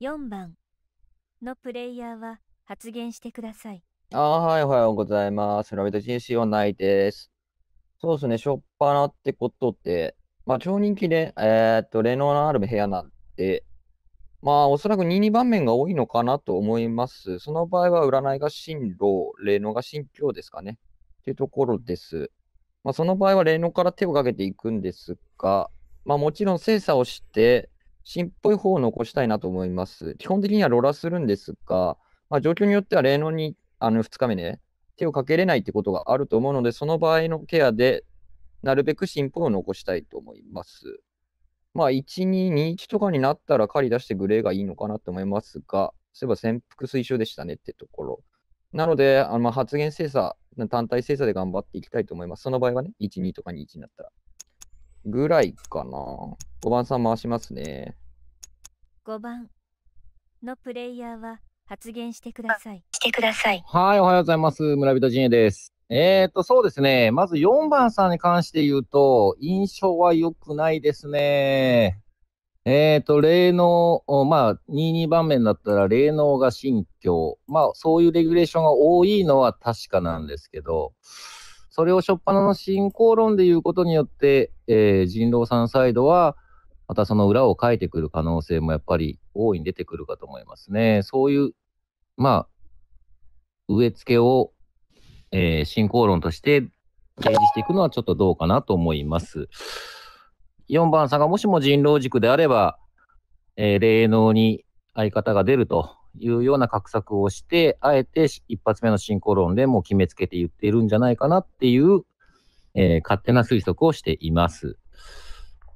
4番のプレイヤーは発言してください。ああ、はい、おはようございます。ラビット GC はないです。そうですね、しょっぱなってことって、まあ、超人気で、えー、っと、霊能のある部屋なんで、まあ、おそらく22番面が多いのかなと思います。その場合は、占いが進路、霊能が心境ですかね。っていうところです。まあ、その場合は霊能から手をかけていくんですが、まあ、もちろん精査をして、新っぽい方を残したいなと思います。基本的にはロラするんですが、まあ、状況によっては例のにあの2日目ね、手をかけれないってことがあると思うので、その場合のケアで、なるべく進歩を残したいと思います。まあ、1、2、2、1とかになったら狩り出してグレーがいいのかなと思いますが、そういえば潜伏推奨でしたねってところ。なので、あのま発言精査、単体精査で頑張っていきたいと思います。その場合はね、1、2とかに1になったら。ぐらいかな。5番さん回しますね。5番のプレイヤーは発言してください。してください。はい、おはようございます。村人陣営です。えっ、と、そうですね。まず4番さんに関して言うと、印象は良くないですね。えっ、ー、と、霊能、まあ、22番面だったら、霊能が信教。まあ、そういうレギュレーションが多いのは確かなんですけど、それを初っ端の進行論で言うことによって、えー、人狼さんサイドは、またその裏を書いてくる可能性もやっぱり大いに出てくるかと思いますね。そういう、まあ、植え付けを、えー、進行論として提示していくのはちょっとどうかなと思います。4番さんがもしも人狼軸であれば、えー、霊能に相方が出るというような画策をして、あえて一発目の進行論でもう決めつけて言っているんじゃないかなっていう、えー、勝手な推測をしています。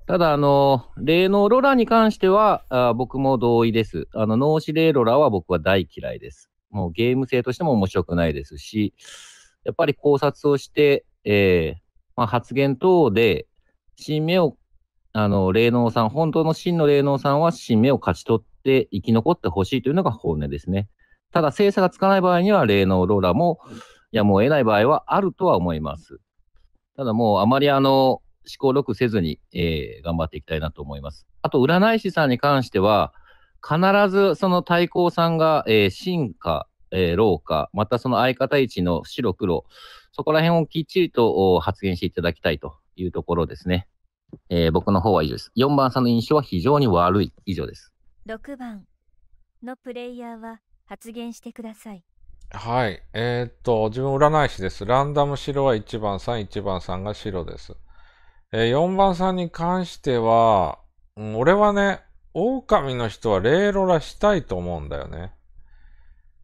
ただ、あの、霊能ロラに関しては、あ僕も同意です。あの、脳死霊ロラは僕は大嫌いです。もうゲーム性としても面白くないですし、やっぱり考察をして、えー、まあ、発言等で、新芽を、あの、霊能さん、本当の真の霊能さんは新芽を勝ち取って生き残ってほしいというのが本音ですね。ただ、精査がつかない場合には、霊能ローラも、いやもう得ない場合はあるとは思います。ただもう、あまりあの、思考6せずに、えー、頑張っていきたいなと思います。あと、占い師さんに関しては、必ずその対抗さんが、えー、進化、えー、老化、またその相方位置の白黒、そこら辺をきっちりと発言していただきたいというところですね。えー、僕の方は以上です。4番さんの印象は非常に悪い。以上です。6番のプレイヤーは発言してください。はい。えー、っと、自分占い師です。ランダム白は1番さん、1番さんが白です。えー、4番さんに関しては、うん、俺はね、狼の人はレイロラしたいと思うんだよね。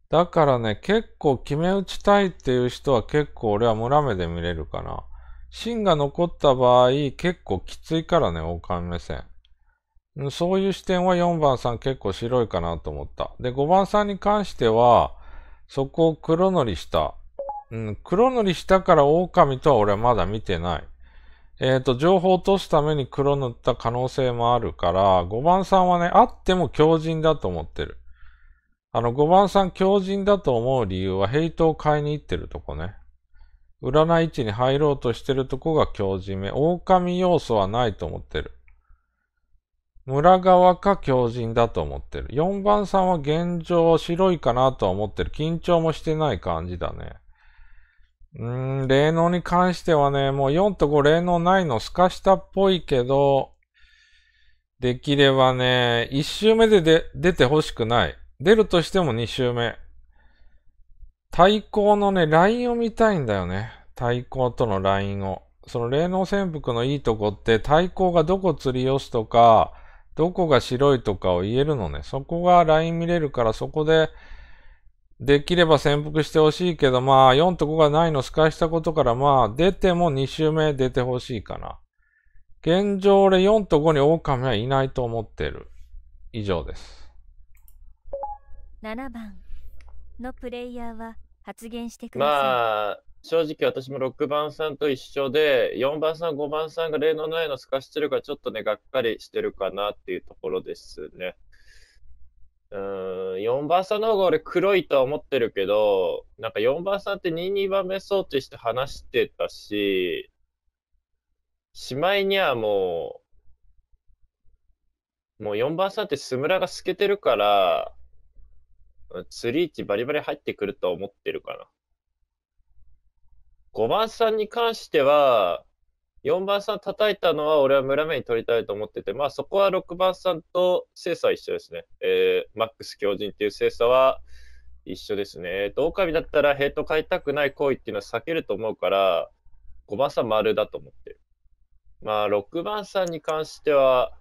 だからね、結構決め打ちたいっていう人は結構俺は村目で見れるかな。芯が残った場合、結構きついからね、狼目線。そういう視点は4番さん結構白いかなと思った。で、5番さんに関しては、そこを黒塗りした。うん、黒塗りしたから狼とは俺はまだ見てない。えっ、ー、と、情報を落とすために黒塗った可能性もあるから、5番さんはね、あっても強人だと思ってる。あの、5番さん強人だと思う理由は、ヘイトを買いに行ってるとこね。占い地に入ろうとしてるとこが強人め。狼要素はないと思ってる。村側か強人だと思ってる。4番さんは現状白いかなとは思ってる。緊張もしてない感じだね。うーん、霊能に関してはね、もう4と5霊能ないの透かしたっぽいけど、できればね、1周目でで出て欲しくない。出るとしても2周目。対抗のね、ラインを見たいんだよね。対抗とのラインを。その霊能潜伏のいいとこって対抗がどこ釣り寄すとか、どこが白いとかを言えるのね。そこがライン見れるからそこでできれば潜伏してほしいけど、まあ、4と5がないの透かしたことから、まあ、出ても2周目出てほしいかな。現状俺4と5に狼はいないと思ってる。以上です。7番のプレイヤーは発言してください。まあ、正直私も6番さんと一緒で、4番さん、5番さんが例のないの透かしてるから、ちょっとね、がっかりしてるかなっていうところですね。うん、4番さんの方が俺黒いとは思ってるけど、なんか4番さんって2、2番目装置して話してたし、しまいにはもう、もう4番さんってスムラが透けてるから、釣り位置バリバリ入ってくると思ってるかな。5番さんに関しては、4番さん叩いたのは、俺は村目に取りたいと思ってて、まあそこは6番さんと精査は一緒ですね。えー、マックス強靭っていう精査は一緒ですね。えっ、ー、狼だったらヘイト買いたくない行為っていうのは避けると思うから、5番さん丸だと思ってる。まあ6番さんに関しては、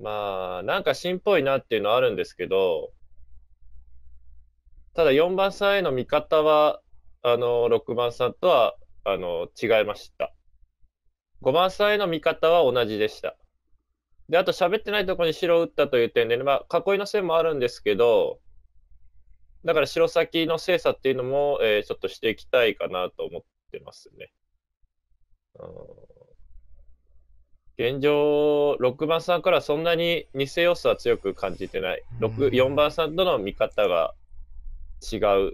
まあなんか芯っぽいなっていうのはあるんですけど、ただ4番さんへの見方は、あの、6番さんとはあの、違いました。5番さんへの見方は同じでした。で、あと喋ってないとこに白を打ったという点で、ね、まあ、囲いの線もあるんですけど、だから白先の精査っていうのも、えー、ちょっとしていきたいかなと思ってますね。現状、6番さんからそんなに偽要素は強く感じてない。6 4番さんとの見方が違う。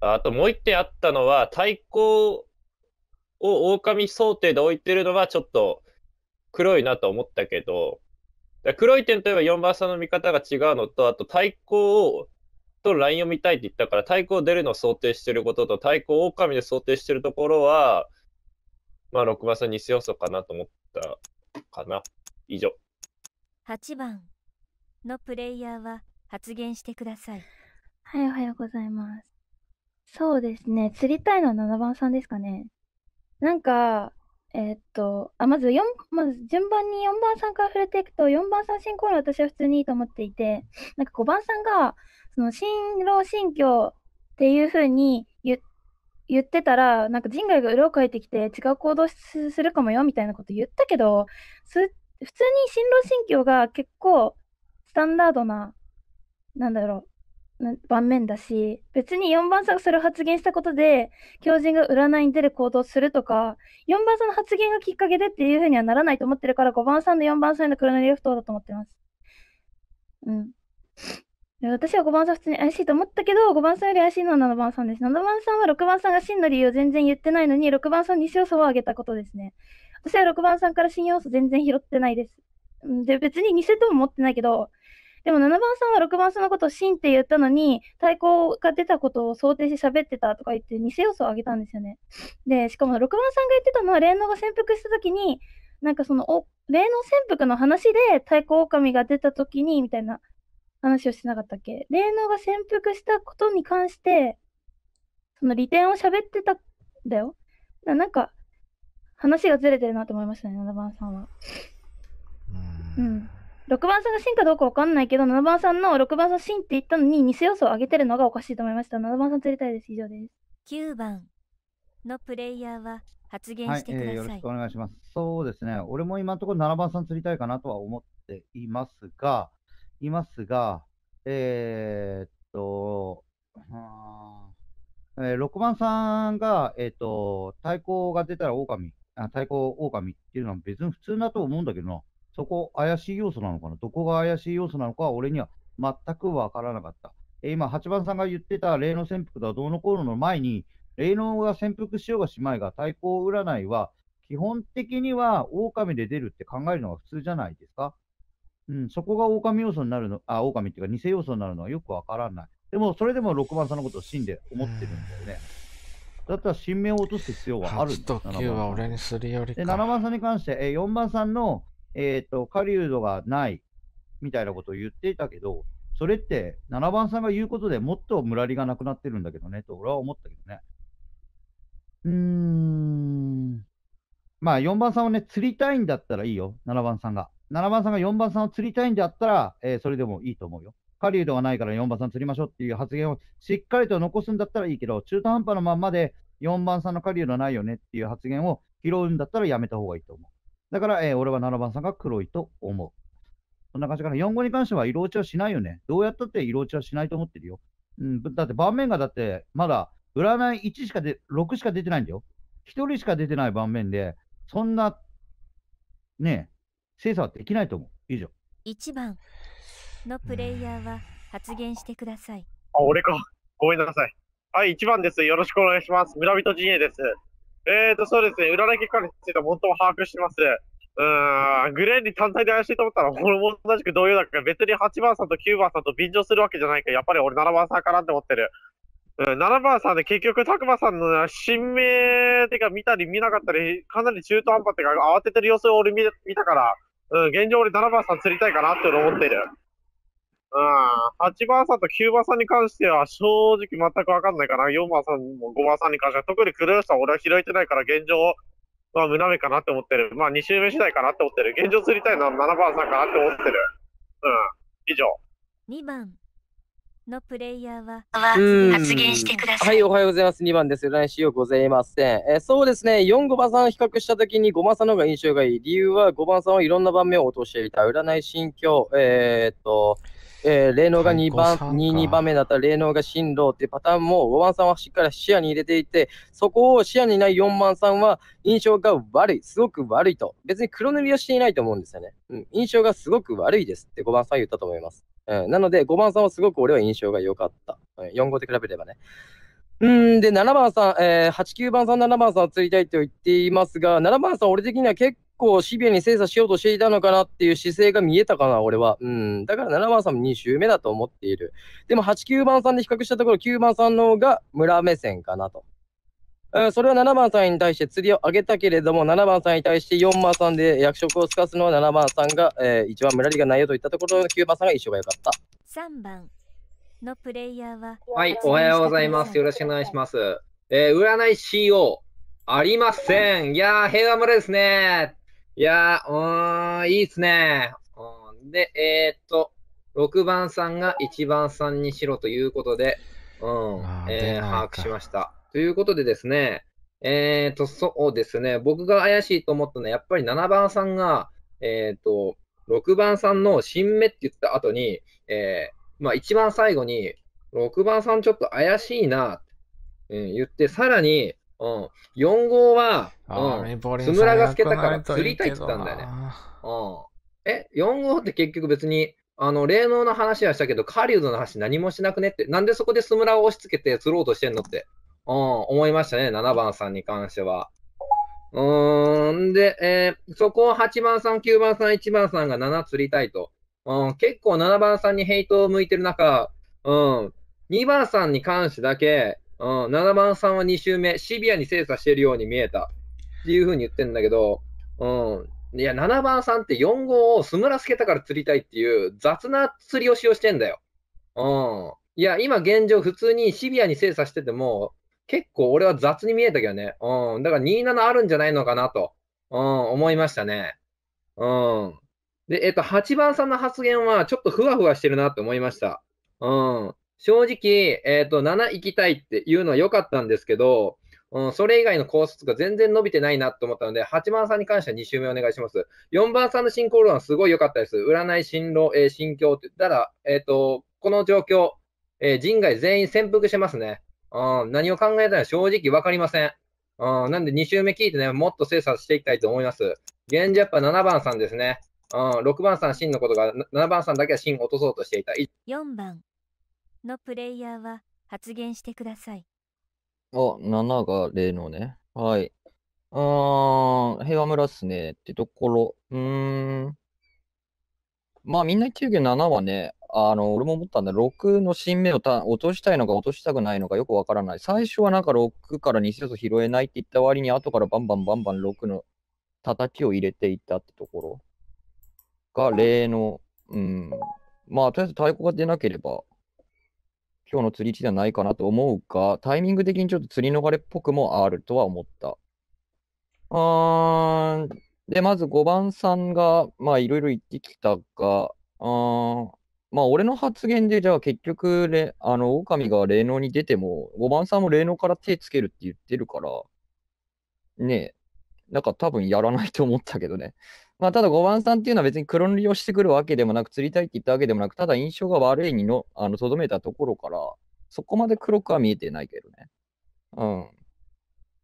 あともう一点あったのは、対抗を狼想定で置いてるのはちょっと黒いなと思ったけど、黒い点といえば4番さんの見方が違うのと、あと対抗をとラインを見たいって言ったから、対抗出るのを想定してることと、対抗狼で想定してるところは、まあ、6番さん偽要素かなと思ったかな。以上。8番のプレイヤーは発言してください。はい、おはようございます。そうですね、釣りたいのは7番さんですかね。なんか、えー、っと、あ、まず4、まず順番に4番さんから触れていくと、4番さん進行論私は普通にいいと思っていて、なんか5番さんが、その、新郎新居っていうふうに言って、言ってたら、なんか人外が裏をかいてきて違う行動するかもよみたいなこと言ったけど、普通に新郎新居が結構スタンダードな、なんだろう、盤面だし、別に4番さんがそれを発言したことで、狂人が占いに出る行動をするとか、4番さんの発言がきっかけでっていうふうにはならないと思ってるから、5番さんの4番さんの黒塗りが不当だと思ってます。うん。私は5番さん普通に怪しいと思ったけど、5番さんより怪しいのは7番さんです。7番さんは6番さんが真の理由を全然言ってないのに、6番さんに要素を上げたことですね。私は6番さんから新要素全然拾ってないです。で、別に偽とも思ってないけど、でも7番さんは6番さんのことをシンって言ったのに、対抗が出たことを想定して喋ってたとか言って、偽要素を上げたんですよね。で、しかも6番さんが言ってたのは、霊能が潜伏したときに、なんかその、霊能潜伏の話で対抗狼が出たときに、みたいな話をしてなかったっけ霊能が潜伏したことに関して、その利点を喋ってたんだよ。だなんか、話がずれてるなと思いましたね、7番さんは。うん。6番さんが真かどうかわかんないけど、7番さんの6番さん芯って言ったのに偽要素を上げてるのがおかしいと思いました。7番さん釣りたいです。以上です。9番のプレイヤーは発言してください。はいえー、よろしくお願いします。そうですね。俺も今のところ7番さん釣りたいかなとは思っていますが、いますが、えー、っと、えー、6番さんが、えー、っと、対抗が出たら狼、あ対抗狼っていうのは別に普通だと思うんだけどな。そこ怪しい要素なのかな、どこが怪しい要素なのかは俺には全く分からなかった。えー、今、8番さんが言ってた霊能潜伏はどうのこうのの前に、霊能が潜伏しようがしまいが、対抗占いは、基本的には狼で出るって考えるのが普通じゃないですか。うん、そこが狼要素になるの、あ、狼っていうか偽要素になるのはよくわからない。でも、それでも6番さんのことを真で思ってるんだよね。だったら神明を落とす必要はあるんだ。8と9は俺にするよりか。で、7番さんに関して、えー、4番さんのえっ、ー、と、狩人がないみたいなことを言っていたけど、それって7番さんが言うことでもっとムラリがなくなってるんだけどねと俺は思ったけどね。うーん。まあ4番さんをね、釣りたいんだったらいいよ、7番さんが。7番さんが4番さんを釣りたいんであったら、えー、それでもいいと思うよ。狩人がないから4番さん釣りましょうっていう発言をしっかりと残すんだったらいいけど、中途半端なまんまで4番さんの狩人がないよねっていう発言を拾うんだったらやめた方がいいと思う。だから、えー、俺は7番さんが黒いと思う。そんな感じかな。4号に関しては色落ちはしないよね。どうやったって色落ちはしないと思ってるよ。うん、だって盤面がだってまだ占い1しかで、6しか出てないんだよ。1人しか出てない盤面で、そんな、ねえ、精査はできないと思う。以上。1番のプレイヤーは発言してください。あ、俺か。ごめんなさい。はい、1番です。よろしくお願いします。村人陣営です。えっ、ー、と、そうですね。占い結果については本当は把握してます。うん、グレーンに単体で怪しいと思ったら、俺も同じく同様だから、別に8番さんと9番さんと便乗するわけじゃないから、やっぱり俺7番さんかなって思ってる。うん、7番さんで結局、拓馬さんの新名てか見たり見なかったり、かなり中途半端ってか、慌ててる様子を俺見見たから、うん、現状俺7番さん釣りたいかなって思ってる。うん、8番さんと9番さんに関しては正直全く分かんないかな。4番さんも5番さんに関しては特にクルーさん俺は拾えてないから現状は駄目かなって思ってる。まあ2周目次第かなって思ってる。現状釣りたいのは7番さんかなって思ってる。うん。以上。2番のプレイヤーは発言してください。はい、おはようございます。2番です。来週ございません。えー、そうですね、4、5番さん比較したときに5番さんの方が印象がいい。理由は5番さんはいろんな場面を落としていた。占い、心境、えー、っと、えー、霊能が2番、22番目だったら霊能が進路っていうパターンも、5番さんはしっかり視野に入れていて、そこを視野にない4番さんは印象が悪い、すごく悪いと。別に黒塗りはしていないと思うんですよね。うん、印象がすごく悪いですって5番さん言ったと思います。うん、なので、5番さんはすごく俺は印象が良かった。うん、4号と比べればね。うんで、7番さん、えー、8、9番さん、7番さんを釣りたいと言っていますが、7番さん、俺的には結構シビアに精査しようとしていたのかなっていう姿勢が見えたかな、俺は。うん。だから7番さんも2周目だと思っている。でも8、9番さんで比較したところ、9番さんの方が村目線かなと。うん、それは7番さんに対して釣りを上げたけれども、7番さんに対して4番さんで役職をつかすのは7番さんが、えー、一番村りがないよといったところ、9番さんが一緒が良かった。3番のプレイヤーは。はい、おはようございます。よろしくお願いします。えー、占い CO、ありません。いやー、平和村ですねいやー、うん、いいっすね。で、えー、っと、6番さんが1番さんにしろということで、うん、えー、把握しました。ということでですね、えー、っと、そうですね、僕が怪しいと思ったのは、やっぱり7番さんが、えー、っと、6番さんの新芽って言った後に、えー、まあ一番最後に、6番さんちょっと怪しいな、えー、言って、さらに、うん。4号は、うん。つが透けたから釣りたいって言ったんだよね。うん。え、4号って結局別に、あの、霊能の話はしたけど、カリウドの話何もしなくねって、なんでそこでスムラを押し付けて釣ろうとしてんのって、うん、思いましたね、7番さんに関しては。うーん、で、えー、そこを8番さん、9番さん、1番さんが7釣りたいと。うん、結構7番さんにヘイトを向いてる中、うん、2番さんに関してだけ、うん、7番さんは2周目、シビアに精査しているように見えた。っていうふうに言ってんだけど、うん。いや、7番さんって4号をスムラスケタから釣りたいっていう雑な釣りを使用してんだよ。うん。いや、今現状普通にシビアに精査してても、結構俺は雑に見えたけどね。うん。だから27あるんじゃないのかなと、うん、思いましたね。うん。で、えっと、8番さんの発言はちょっとふわふわしてるなって思いました。うん。正直、えっ、ー、と、7行きたいっていうのは良かったんですけど、うん、それ以外のコースが全然伸びてないなと思ったので、8番さんに関しては2周目お願いします。4番さんの進行論はすごい良かったです。占い、進路、えー、心境って。たら、えっ、ー、と、この状況、えー、人外全員潜伏してますね。うん、何を考えたら正直わかりません。うん、なんで2周目聞いてね、もっと精査していきたいと思います。現状やっぱ7番さんですね。うん、6番さん、真のことが、7番さんだけは真を落とそうとしていた。4番。のプレイヤーは発言してください。あ、7が例のね。はい。うーん、平和村っすね。ってところ。うーん。まあみんな言ってるけど7はね、あの、俺も思ったんだ。6の新芽をた落としたいのか落としたくないのかよくわからない。最初はなんか6から2節拾えないって言った割に、後からバンバンバンバン6の叩きを入れていったってところが例の、うん。まあとりあえず太鼓が出なければ今日の釣り地置ではないかなと思うが、タイミング的にちょっと釣り逃れっぽくもあるとは思った。あーで、まず5番さんが、まあ、いろいろ言ってきたが、うーん。まあ、俺の発言で、じゃあ結局れ、あの、狼が霊能に出ても、5番さんも霊能から手つけるって言ってるから、ねえ、なんか多分やらないと思ったけどね。まあ、ただ5番さんっていうのは別に黒塗りをしてくるわけでもなく、釣りたいって言ったわけでもなく、ただ印象が悪いにの、あの、とどめたところから、そこまで黒くは見えてないけどね。うん。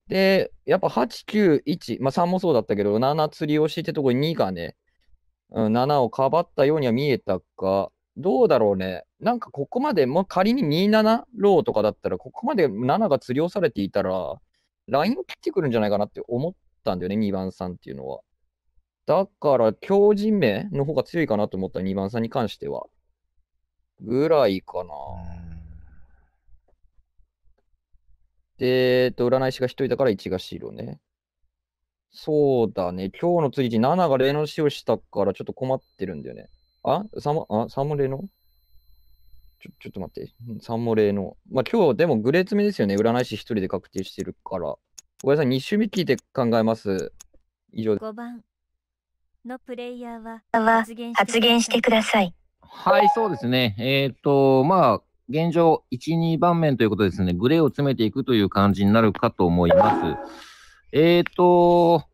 で、やっぱ8、9、1、まあ3もそうだったけど、7釣りをしてとこに2がね、うん、7をかばったようには見えたか、どうだろうね。なんかここまで、もう仮に27ローとかだったら、ここまで7が釣りをされていたら、ラインを切ってくるんじゃないかなって思ったんだよね、2番さんっていうのは。だから、強人名の方が強いかなと思った2番さんに関しては。ぐらいかな。で、えっと、占い師が1人だから1が白ね。そうだね。今日の次、7が霊の死をしたからちょっと困ってるんだよね。あ ?3 も、あ ?3 も霊のちょちょっと待って。3も霊の。まあ今日でもグレー詰めですよね。占い師1人で確定してるから。ごめんなさい。2周目て考えます。以上です。5番のプレイヤーは発言してください。はい、そうですね。えっ、ー、と、まあ、現状、1、2番面ということですね、グレーを詰めていくという感じになるかと思います。えっ、ー、と、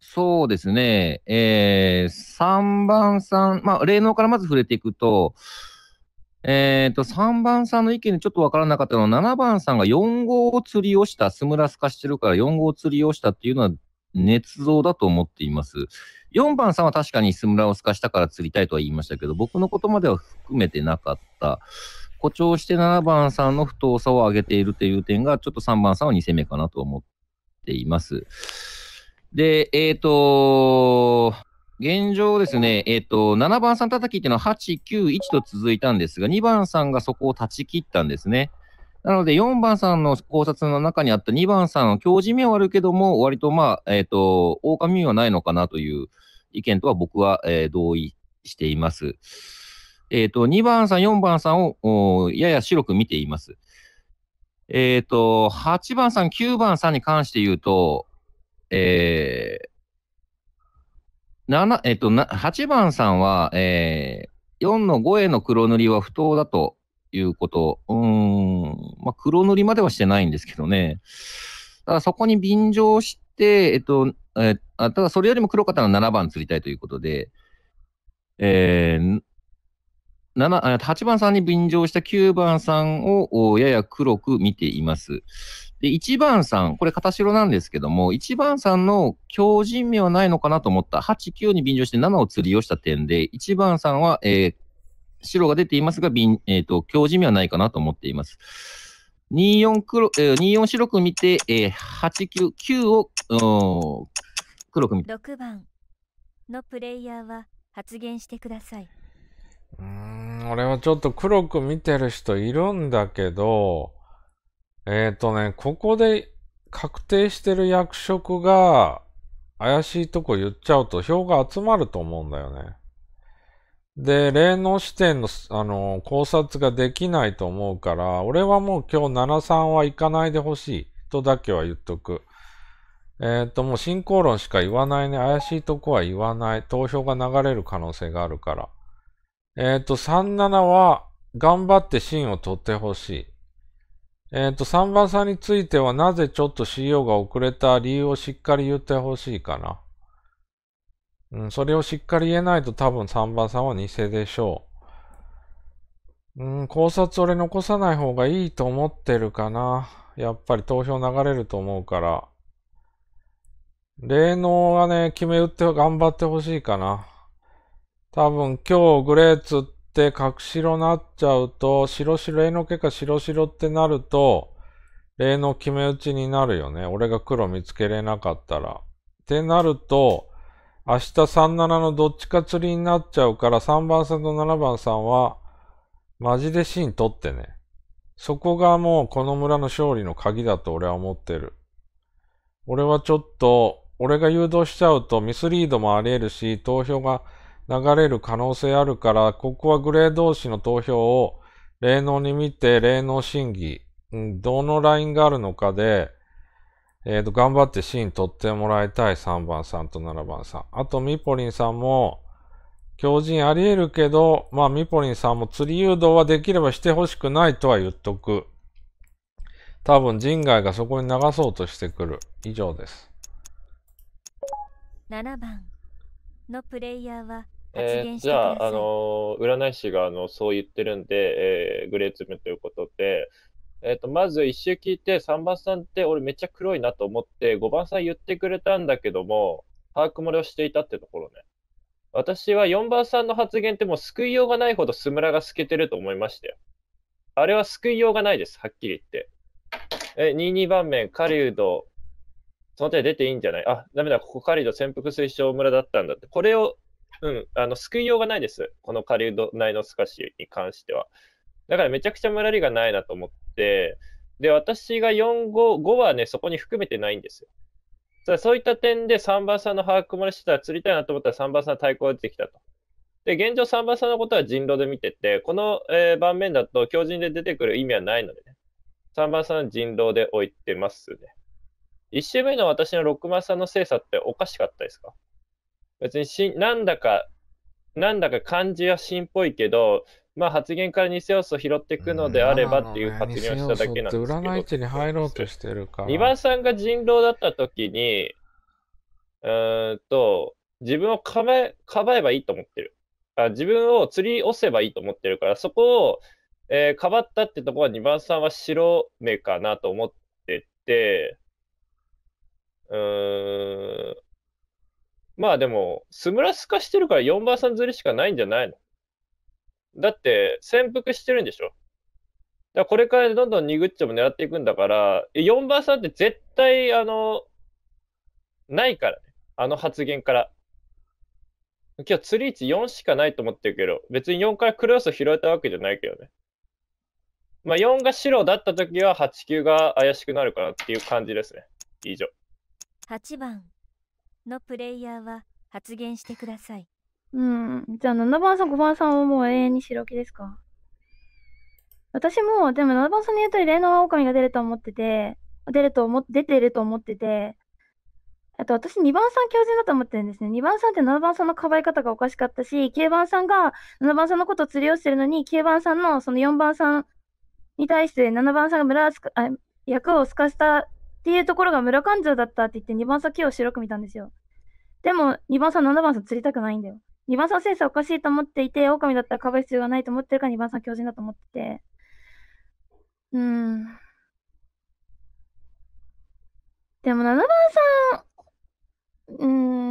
そうですね、えー、3番さん、まあ、霊能からまず触れていくと、えっ、ー、と、3番さんの意見でちょっとわからなかったのは、7番さんが4号を釣りをした、スムラス化してるから4号釣りをしたっていうのは、捏造だと思っています。4番さんは確かにスムラを透かしたから釣りたいとは言いましたけど、僕のことまでは含めてなかった。誇張して7番さんの不当さを上げているという点が、ちょっと3番さんは2戦目かなと思っています。で、えっ、ー、と現状ですね、えっ、ー、と、7番さん叩きっていうのは8、9、1と続いたんですが、2番さんがそこを断ち切ったんですね。なので、4番さんの考察の中にあった2番さんの教示名はあるけども、割とまあ、えっ、ー、と、狼はないのかなという意見とは僕は、えー、同意しています。えっ、ー、と、2番さん、4番さんをやや白く見ています。えっ、ー、と、8番さん、9番さんに関して言うと、えー、7えっ、とな、8番さんは、えー、4の5への黒塗りは不当だということ。うん。まあ、黒塗りまではしてないんですけどね。ただそこに便乗して、えっと、えあただそれよりも黒かったの7番釣りたいということで、えー、8番さんに便乗した9番さんをやや黒く見ています。で、1番さん、これ片白なんですけども、1番さんの強靭味はないのかなと思った。8、9に便乗して7を釣りをした点で、1番さんは、えー、白が出ていますが、瓶、えっ、ー、と、強地味はないかなと思っています。24黒、えー、24白く見て、えー、89、9を、黒く見て。6番のプレイヤーは発言してください。うん、俺はちょっと黒く見てる人いるんだけど、えっ、ー、とね、ここで確定してる役職が怪しいとこ言っちゃうと票が集まると思うんだよね。で、霊能視点の、あの、考察ができないと思うから、俺はもう今日73は行かないでほしいとだけは言っとく。えっ、ー、と、もう進行論しか言わないね。怪しいとこは言わない。投票が流れる可能性があるから。えっ、ー、と、37は頑張って芯を取ってほしい。えっ、ー、と、3番さんについてはなぜちょっと CO が遅れた理由をしっかり言ってほしいかな。うん、それをしっかり言えないと多分3番さんは偽でしょう。うん、考察俺残さない方がいいと思ってるかな。やっぱり投票流れると思うから。霊能がね、決め打って頑張ってほしいかな。多分今日グレーツって角白なっちゃうと、白白、霊能結果白白ってなると、霊能決め打ちになるよね。俺が黒見つけれなかったら。ってなると、明日37のどっちか釣りになっちゃうから、3番さんと7番さんは、マジでシーン撮ってね。そこがもうこの村の勝利の鍵だと俺は思ってる。俺はちょっと、俺が誘導しちゃうとミスリードもあり得るし、投票が流れる可能性あるから、ここはグレー同士の投票を霊能に見て、霊能審議、どのラインがあるのかで、えっ、ー、と、頑張ってシーン撮ってもらいたい3番さんと7番さん。あと、ミポリンさんも、強靭あり得るけど、まあ、ミポリンさんも釣り誘導はできればしてほしくないとは言っとく。多分、人外がそこに流そうとしてくる。以上です。7番のプレイヤーはえー、じゃあ、あのー、占い師があのそう言ってるんで、えー、グレーツムということで、えー、と、まず1周聞いて、3番さんって俺めっちゃ黒いなと思って、5番さん言ってくれたんだけども、把握漏れをしていたってところね。私は4番さんの発言ってもう救いようがないほどスムラが透けてると思いましたよ。あれは救いようがないです、はっきり言って。え、22番目、狩人、その手出ていいんじゃないあ、ダメだ、ここ狩人潜伏推奨村だったんだって。これを、うん、あの、救いようがないです。この狩人内の透かしに関しては。だからめちゃくちゃムラリがないなと思って、で、私が4、5、5はね、そこに含めてないんですよ。そういった点で3番さんの把握漏れしてたら釣りたいなと思ったら3番さんの対抗が出てきたと。で、現状3番さんのことは人狼で見てて、この、えー、盤面だと強人で出てくる意味はないのでね。3番さん人狼で置いてますね。1周目の私の6番さんの精査っておかしかったですか別にし、なんだか、なんだか漢字はしっぽいけど、まあ発言から偽要素を拾っていくのであればっていう発言をしただけなんですけど。裏の位置に入ろうとしてるか。2番さんが人狼だった時に、うんと、自分をかばえかばえばいいと思ってるあ。自分を釣り押せばいいと思ってるから、そこを、えー、かばったってとこは2番さんは白目かなと思ってて、うーん。まあでも、スムラス化してるから4番さん釣りしかないんじゃないのだって潜伏してるんでしょ。だこれからどんどんニグッチョも狙っていくんだから、4番さんって絶対、あの、ないからね。あの発言から。今日釣り位置4しかないと思ってるけど、別に4からクロスを拾えたわけじゃないけどね。まあ、4が白だった時は8、9が怪しくなるかなっていう感じですね。以上。8番のプレイヤーは発言してください。うん。じゃあ7番さん、5番さんはもう永遠に白木ですか私も、でも7番さんの言うとり、霊能狼が出ると思ってて、出ると思、出てると思ってて、あと私2番さん強人だと思ってるんですね。2番さんって7番さんのかばい方がおかしかったし、9番さんが7番さんのことを釣りをしてるのに、9番さんのその4番さんに対して7番さんが村あ役を透かしたっていうところが村勘定だったって言って2番さん今日白く見たんですよ。でも2番さん7番さん釣りたくないんだよ。2番さん先生おかしいと思っていて、狼だったらかぶう必要がないと思ってるから2番さん強靭だと思ってて。うん。でも7番さん、う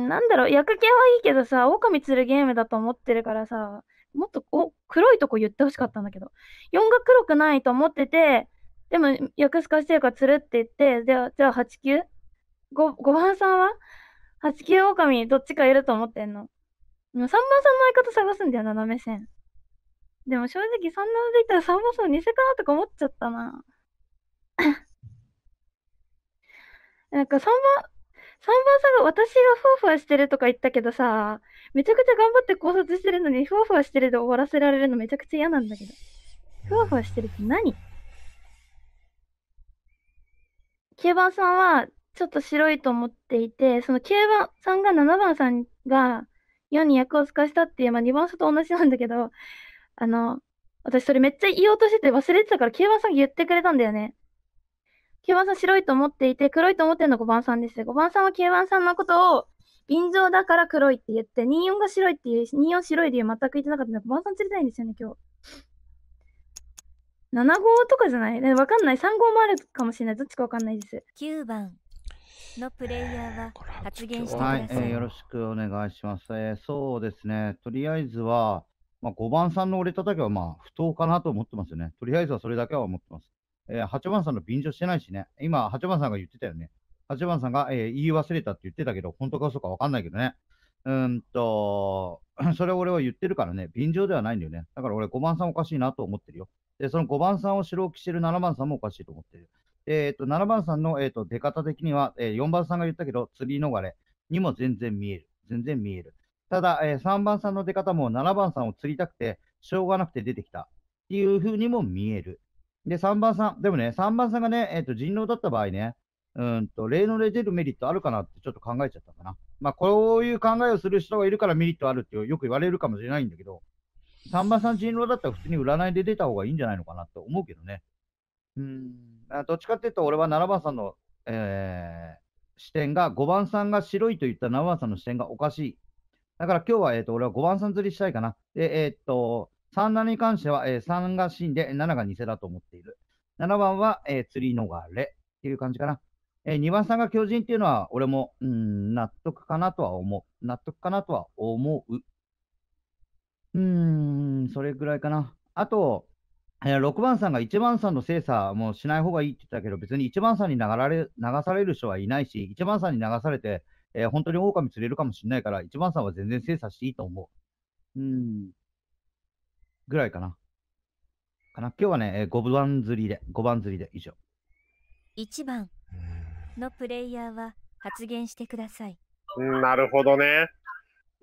ん、なんだろう、役系はいいけどさ、狼釣るゲームだと思ってるからさ、もっとお黒いとこ言ってほしかったんだけど、4が黒くないと思ってて、でも役すかしてるから釣るって言って、では、じゃあ8級 5, ?5 番さんは ?8 級狼どっちかいると思ってんのでも、さんさんの相方探すんだよ、斜め線。でも正直、そんなで言ったら三番さん偽かなとか思っちゃったな。なんか、三番、三番さんが私がふわふわしてるとか言ったけどさ、めちゃくちゃ頑張って考察してるのに、ふわふわしてるで終わらせられるのめちゃくちゃ嫌なんだけど。ふわふわしてるって何9番さんはちょっと白いと思っていて、その9番さんが7番さんが世に役を透かしたっていう、まあ、二番さと同じなんだけど、あの、私それめっちゃ言おうとしてて忘れてたから、9番さん言ってくれたんだよね。9番さん白いと思っていて、黒いと思ってるの5番さんです。5番さんは9番さんのことを、便乗だから黒いって言って、24が白いっていう、24白い理由全く言ってなかったので、5番さん釣りたいんですよね、今日。7号とかじゃないわかんない。3号もあるかもしれない。どっちかわかんないです。9番。のプレイヤーは発言してください。はい、えー、よろしくお願いします。えー、そうですね、とりあえずは、まあ、5番さんの折れただけはまあ不当かなと思ってますよね。とりあえずはそれだけは思ってます。えー、8番さんの便乗してないしね、今、8番さんが言ってたよね。8番さんが、えー、言い忘れたって言ってたけど、本当か嘘か分かんないけどね。うんと、それ俺は言ってるからね、便乗ではないんだよね。だから俺5番さんおかしいなと思ってるよ。で、その5番さんを白置きしてる7番さんもおかしいと思ってる。えー、と、7番さんの、えー、と、出方的には、えー、4番さんが言ったけど、釣り逃れにも全然見える。全然見える。ただ、えー、3番さんの出方も7番さんを釣りたくて、しょうがなくて出てきた。っていう風にも見える。で、3番さん、でもね、3番さんがね、えっ、と、人狼だった場合ね、うんと、例の例出るメリットあるかなってちょっと考えちゃったかな。まあ、こういう考えをする人がいるからメリットあるってよく言われるかもしれないんだけど、3番さん人狼だったら普通に占いで出た方がいいんじゃないのかなって思うけどね。うん。どっちかっていうと、俺は7番さんの、えー、視点が、5番さんが白いと言った7番さんの視点がおかしい。だから今日は、えーと、俺は5番さん釣りしたいかな。で、えっ、ー、と、3七に関しては、えー、3が真で、7が偽だと思っている。7番は、えー、釣り逃れっていう感じかな。えー、2番さんが巨人っていうのは、俺も、うん、納得かなとは思う。納得かなとは思う。うーん、それぐらいかな。あと、や6番さんが1番さんの精査もしない方がいいって言ったけど、別に1番さんに流られ流される人はいないし、1番さんに流されて、えー、本当に狼釣れるかもしれないから、1番さんは全然精査していいと思う。うん。ぐらいかな。かな。今日はね、えー、5番釣りで、5番釣りで、以上。1番のプレイヤーは発言してください。なるほどね。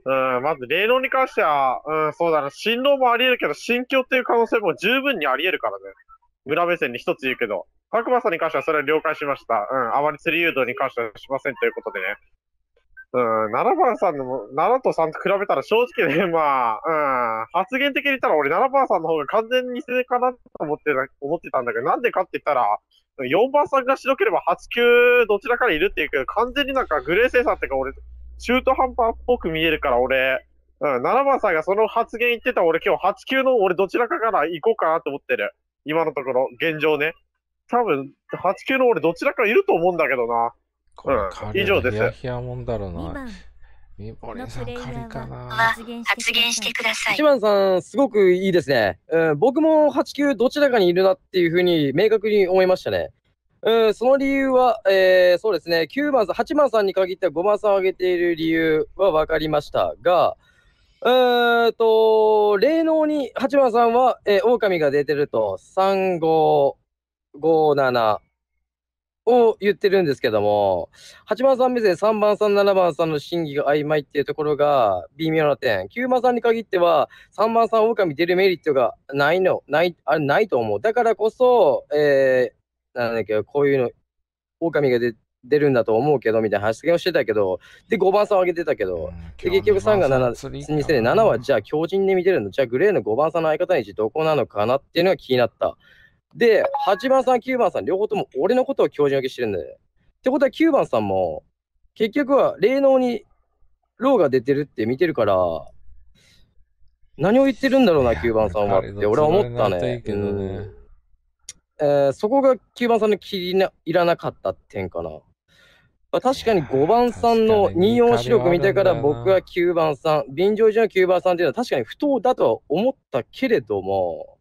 うん、まず霊能に関しては、うん、そうだな、振動もあり得るけど、心境っていう可能性も十分にあり得るからね。村目線に一つ言うけど、角馬さんに関してはそれは了解しました。うん、あまり釣り誘導に関してはしませんということでね。うん、7番さんの、7と3と比べたら正直ね、まあ、うん、発言的に言ったら俺7番さんの方が完全に偽かなと思ってた、思ってたんだけど、なんでかって言ったら、4番さんが白ければ8級どちらかにいるっていうけど、完全になんかグレー生産っていうか俺、中途半端っぽく見えるから、俺、うん、7番さんがその発言言ってた俺今日8級の俺どちらかから行こうかなと思ってる。今のところ、現状ね。多分、8級の俺どちらかいると思うんだけどな。うん、以上です。ヒヤヒヤもんだろうな。さん、発言してください。番さん、すごくいいですね。うん、僕も8級どちらかにいるなっていうふうに明確に思いましたね。えん、その理由は、えー、そうですね、9番さん、8番さんに限っては5番さんを挙げている理由は分かりましたが、えーと、霊能に8番さんは、えー、狼が出てると、3557を言ってるんですけども、8番さん目線、3番さん、7番さんの審議が曖昧っていうところが微妙な点、9番さんに限っては、3番さん、狼出るメリットがないの、ない、あないと思う。だからこそ、えー、なんだけど、こういうの、狼が出出るんだと思うけど、みたいな発言をしてたけど、で、5番さんを上げてたけど、で、結局3が7、2戦で7はじゃあ強靭で見てるの、じゃあグレーの5番さんの相方にしてどこなのかなっていうのが気になった。で、8番さん、9番さん、両方とも俺のことを強靭上げしてるんだよ。ってことは9番さんも、結局は霊能にローが出てるって見てるから、何を言ってるんだろうな、9番さんはって俺は思ったね。えー、そこが9番さんのりにいらなかった点かな。まあ、確かに5番さんの24視力見てから僕は9番さん、便乗時の9番さんっていうのは確かに不当だとは思ったけれども、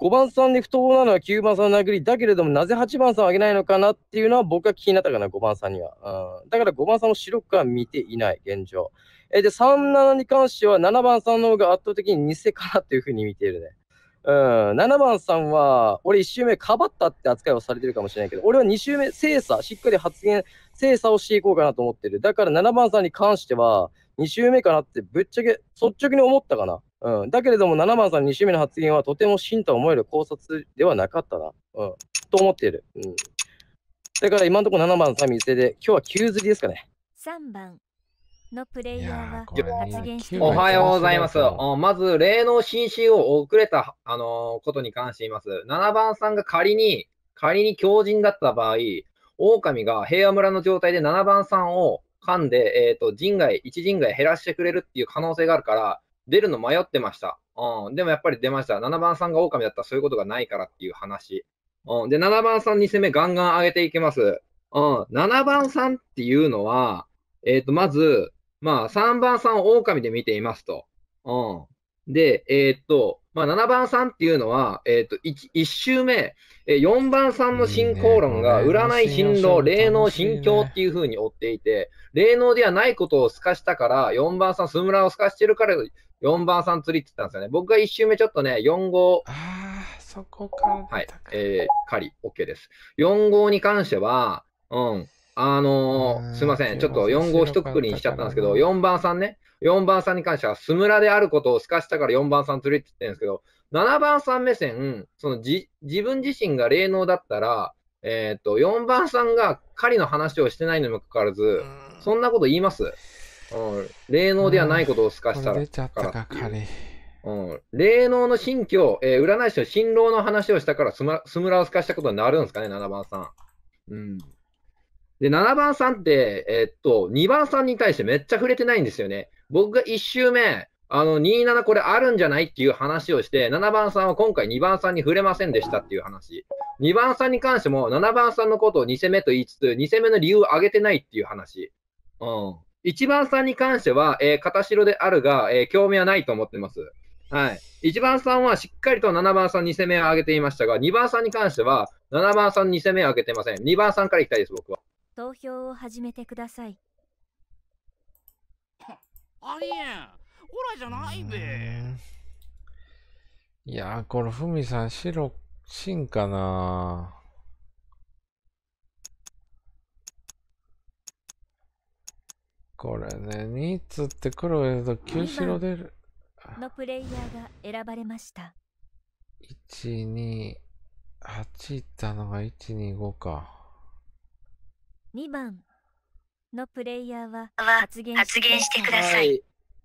5番さんに不当なのは9番さんの殴りだけれども、なぜ8番さんをあげないのかなっていうのは僕は気になったかな、5番さんには。うん、だから5番さんを白くは見ていない、現状。えで、37に関しては7番さんの方が圧倒的に偽かなっていうふうに見ているね。うん、7番さんは、俺1周目かばったって扱いをされてるかもしれないけど、俺は2周目精査、しっかり発言、精査をしていこうかなと思ってる。だから7番さんに関しては、2周目かなってぶっちゃけ率直に思ったかな。うん、だけれども7番さん2周目の発言はとても真と思える考察ではなかったな。うん、と思っている。うん、だから今のところ7番さん見せで、今日は急釣りですかね。3番。のプレイヤーは発言しておはようございます。まず、例の新種を遅れた、あのー、ことに関して言います。7番さんが仮に、仮に強人だった場合、狼が平和村の状態で7番さんを噛んで、えっ、ー、と、人外、1人外減らしてくれるっていう可能性があるから、出るの迷ってました。うん、でもやっぱり出ました。7番さんが狼だったらそういうことがないからっていう話。うん、で、7番さんに攻めガンガン上げていきます。うん、7番さんっていうのは、えっ、ー、と、まず、まあ、3番さんを狼で見ていますと。うん。で、えー、っと、まあ、7番さんっていうのは、えー、っと、1, 周目、えー、4番さんの進行論が、占い、進路、霊能、心境っていうふうに追っていて、霊能ではないことを透かしたから、4番さん、スムラを透かしてるから、4番さん釣りって言ったんですよね。僕が1周目ちょっとね、4号。ああ、そこか。はい。えー、狩り、OK です。4号に関しては、うん。あのー、すみません、ちょっと4号一括りにしちゃったんですけど、4番さんね、4番さんに関しては、スムラであることを透かしたから4番さん釣るって言ってるんですけど、7番さん目線、そのじ自分自身が霊能だったら、えっ、と、4番さんが狩りの話をしてないのにもかかわらず、そんなこと言います、うん、霊能ではないことを透かしたら。出ちゃったか、狩り。うん、霊能の新居、えー、占い師の新郎の話をしたからスムラを透かしたことになるんですかね、7番さん。うんで、7番さんって、えっと、2番さんに対してめっちゃ触れてないんですよね。僕が1周目、あの、27これあるんじゃないっていう話をして、7番さんは今回2番さんに触れませんでしたっていう話。2番さんに関しても、7番さんのことを2戦目と言いつつ、2戦目の理由を挙げてないっていう話。うん。1番さんに関しては、えー、片白であるが、えー、興味はないと思ってます。はい。1番さんはしっかりと7番さん2戦目を挙げていましたが、2番さんに関しては、7番さん2戦目を挙げてません。2番さんから行きたいです、僕は。投票を始めてください。ありえんオラじゃないべいやこれ、ふみさん、白、真かなこれね、ニーツって黒やると9白出る。のプレイヤーが選ばれました。1、2、8いったのが1、2、5か。2番のプレイヤーは発言してください。はい、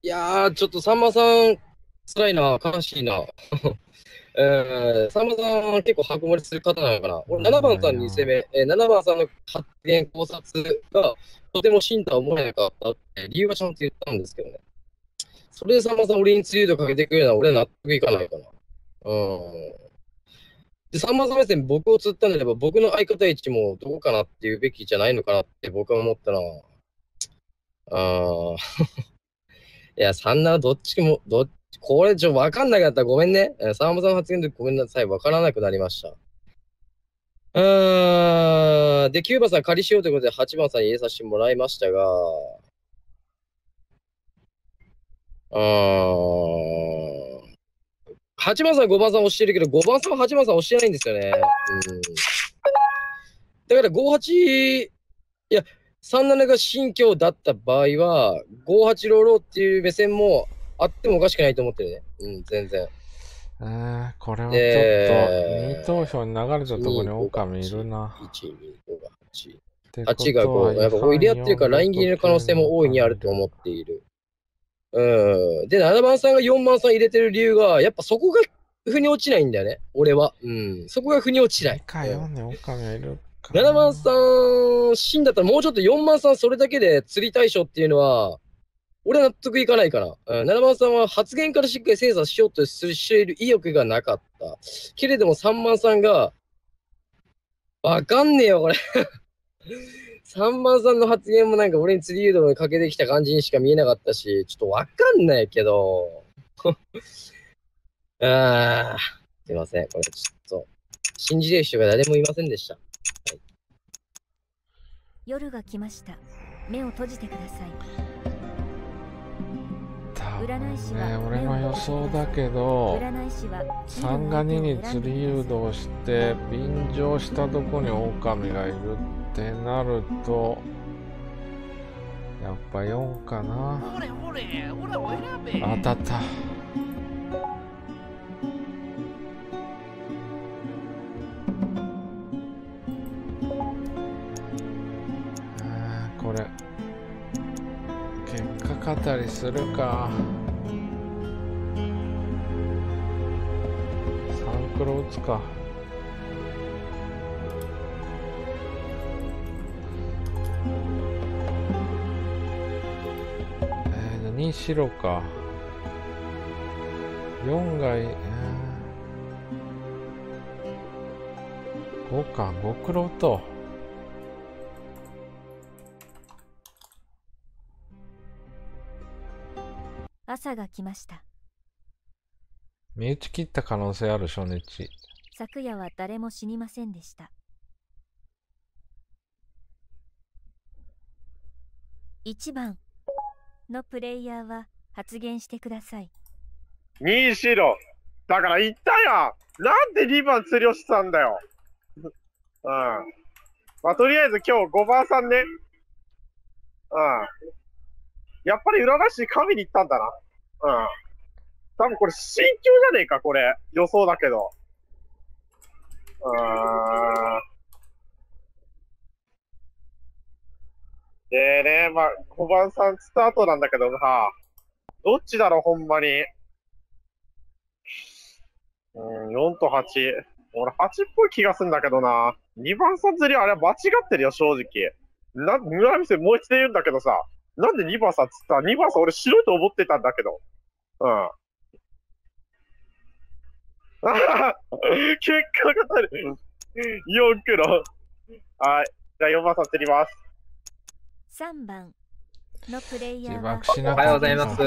いやー、ちょっとさんまさん、辛いな、悲しいな。えー、さんまさん結構箱盛りする方なのかな。俺7番さんに攻め、えー、7番さんの発言考察がとても真んは思えなかったって理由はちゃんと言ったんですけどね。それでさんまさん俺に強いとかけてくるのは俺納得いかないかな。うん。で、さんまさん目線、僕を釣ったんであれば、僕の相方位置もどこかなっていうべきじゃないのかなって僕は思ったな。ああ。いや、37どっちも、どっち、これちょ、わかんなかった。ごめんね。さんまさんの発言でごめんなさい。わからなくなりました。うん。で、キューバさん仮しようということで、8番さんに入れさせてもらいましたが、あー。8番さん、5番さん押してるけど、5番さんは8番さん押してないんですよね。うん。だから58、いや、37が新境だった場合は、58ローローっていう目線もあってもおかしくないと思ってるね。うん、全然。えー、これはちょっと、え2投票に流れちゃったとこに狼いるな。1、2、5が8。8が5。やっぱこう入れ合ってるからライン切りの可能性も大いにあると思っている。うん。で、7番さんが4番さん入れてる理由が、やっぱそこが腑に落ちないんだよね、俺は。うん。そこが腑に落ちない。かよね、うん、狼いる7番さん、死んだったらもうちょっと4番さんそれだけで釣り対象っていうのは、俺は納得いかないから。うん、7番さんは発言からしっかり精査しようとしている意欲がなかった。けれども3番さんが、わかんねえよ、これ三番さんの発言もなんか俺に釣り誘導にかけてきた感じにしか見えなかったし、ちょっとわかんないけど。ああ、すいません。これちょっと、信じれる人が誰もいませんでした。はい、夜が来ました。目を閉じてください。占俺の予想だけど三が2に釣り誘導して便乗したとこに狼がいるってなるとやっぱ4かな当たったこれ結果語りするかサンクロ打つかえー、何しろか4がい、えー、5か5クと朝が来ました身内切った可能性ある初日昨夜は誰も死にませんでした1番のプレイヤーは発言してください。2白だから言ったやなんで2番釣りをしたんだよ うん。まあ、とりあえず今日5番さんね。うん。やっぱり裏返し神に行ったんだな。うん。多分これ心境じゃねえか、これ。予想だけど。うーん。でね、まあ、5番さんスタートなんだけどさ、どっちだろう、ほんまに。うん、4と8。俺、8っぽい気がするんだけどな。2番さん釣り、あれは間違ってるよ、正直。な、村見せもう一度言うんだけどさ、なんで2番さん釣った ?2 番さん俺白いと思ってたんだけど。うん。結果が出る。4黒。はい。じゃあ4番さん釣ります。三番のプレイヤーはおはようございます。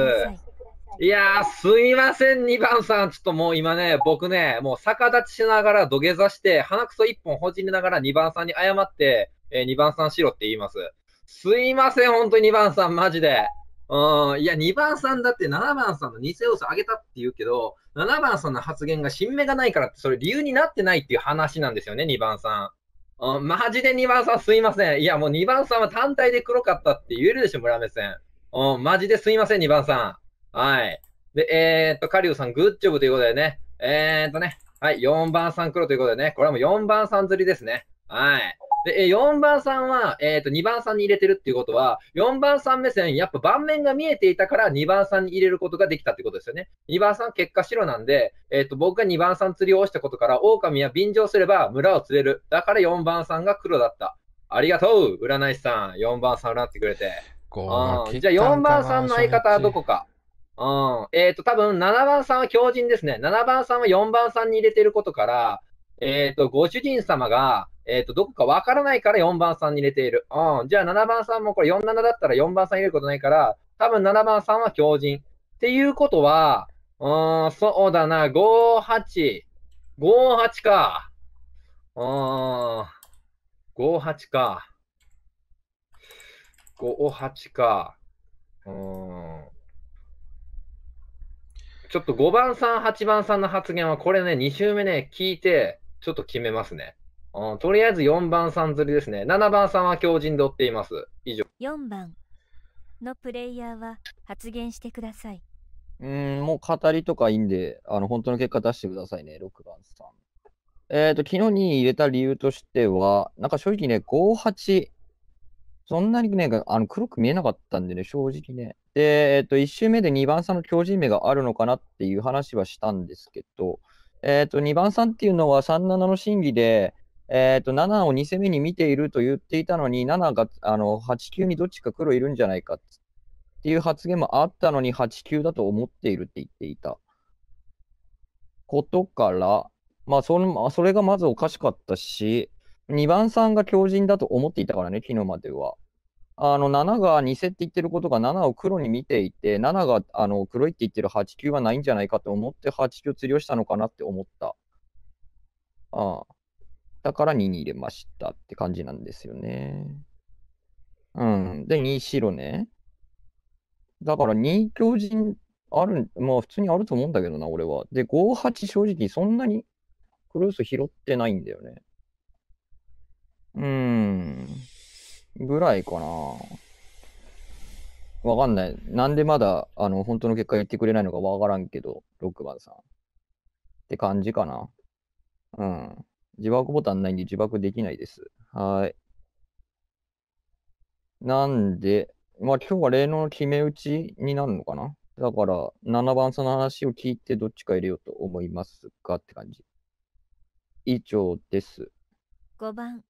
いやー、すいません、2番さん。ちょっともう今ね、僕ね、もう逆立ちしながら土下座して、鼻くそ1本ほじりながら2番さんに謝って、えー、2番さんしろって言います。すいません、本当に2番さん、マジで。うん、いや、2番さんだって7番さんの偽要素上げたって言うけど、7番さんの発言が新芽がないからって、それ理由になってないっていう話なんですよね、2番さん。うん、マジで2番さんすいません。いや、もう2番さんは単体で黒かったって言えるでしょ、村目線。うん、マジですいません、2番さん。はい。で、えー、っと、カリウさん、グッジョブということでね。えー、っとね、はい、4番さん黒ということでね、これはもう4番さん釣りですね。はい。で、4番さんは、えっ、ー、と、2番さんに入れてるっていうことは、4番さん目線、やっぱ盤面が見えていたから2番さんに入れることができたってことですよね。2番さん結果白なんで、えっ、ー、と、僕が2番さん釣りをしたことから、狼は便乗すれば村を釣れる。だから4番さんが黒だった。ありがとう占い師さん。4番さん占ってくれて。うん、じゃあ4番さんの相方はどこか。うん。えっ、ー、と、多分7番さんは強人ですね。7番さんは4番さんに入れてることから、えっ、ー、と、ご主人様がえっ、ー、と、どこかわからないから4番さんに入れている。うん。じゃあ7番さんもこれ47だったら4番さん入れることないから、多分7番さんは強靭。っていうことは、うん、そうだな、5、8。5、8か。うん、5、8か。5、8か。うん。ちょっと5番さん、8番さんの発言はこれね、2週目ね、聞いて、ちょっと決めますね。とりあえず4番さん釣りですね。7番さんは強靭で追っています。以上。4番のプレイヤーは発言してください。うん、もう語りとかいいんで、あの、本当の結果出してくださいね、6番さん。えっ、ー、と、昨日に入れた理由としては、なんか正直ね、5、8、そんなにね、あの黒く見えなかったんでね、正直ね。で、えっ、ー、と、1周目で2番さんの強靭目があるのかなっていう話はしたんですけど、えっ、ー、と、2番さんっていうのは37の審議で、えーと、7を2戦目に見ていると言っていたのに、7があの8、9にどっちか黒いるんじゃないかっていう発言もあったのに、8、9だと思っているって言っていたことから、まあそのそれがまずおかしかったし、2番、さんが強靭だと思っていたからね、昨日までは。あの7が偽って言ってることが7を黒に見ていて、7があの黒いって言ってる8、9はないんじゃないかと思って、8、9釣りをしたのかなって思った。ああだから2に入れましたって感じなんですよね。うん。で、2白ね。だから2強人ある、まあ普通にあると思うんだけどな、俺は。で、5、8正直そんなにクルース拾ってないんだよね。うーん。ぐらいかな。わかんない。なんでまだ、あの、本当の結果言ってくれないのかわからんけど、6番さん。って感じかな。うん。自爆ボタンないんで自爆できないです。はい。なんで、まあ今日は例の決め打ちになるのかなだから、7番その話を聞いてどっちか入れようと思いますがって感じ。以上です。5番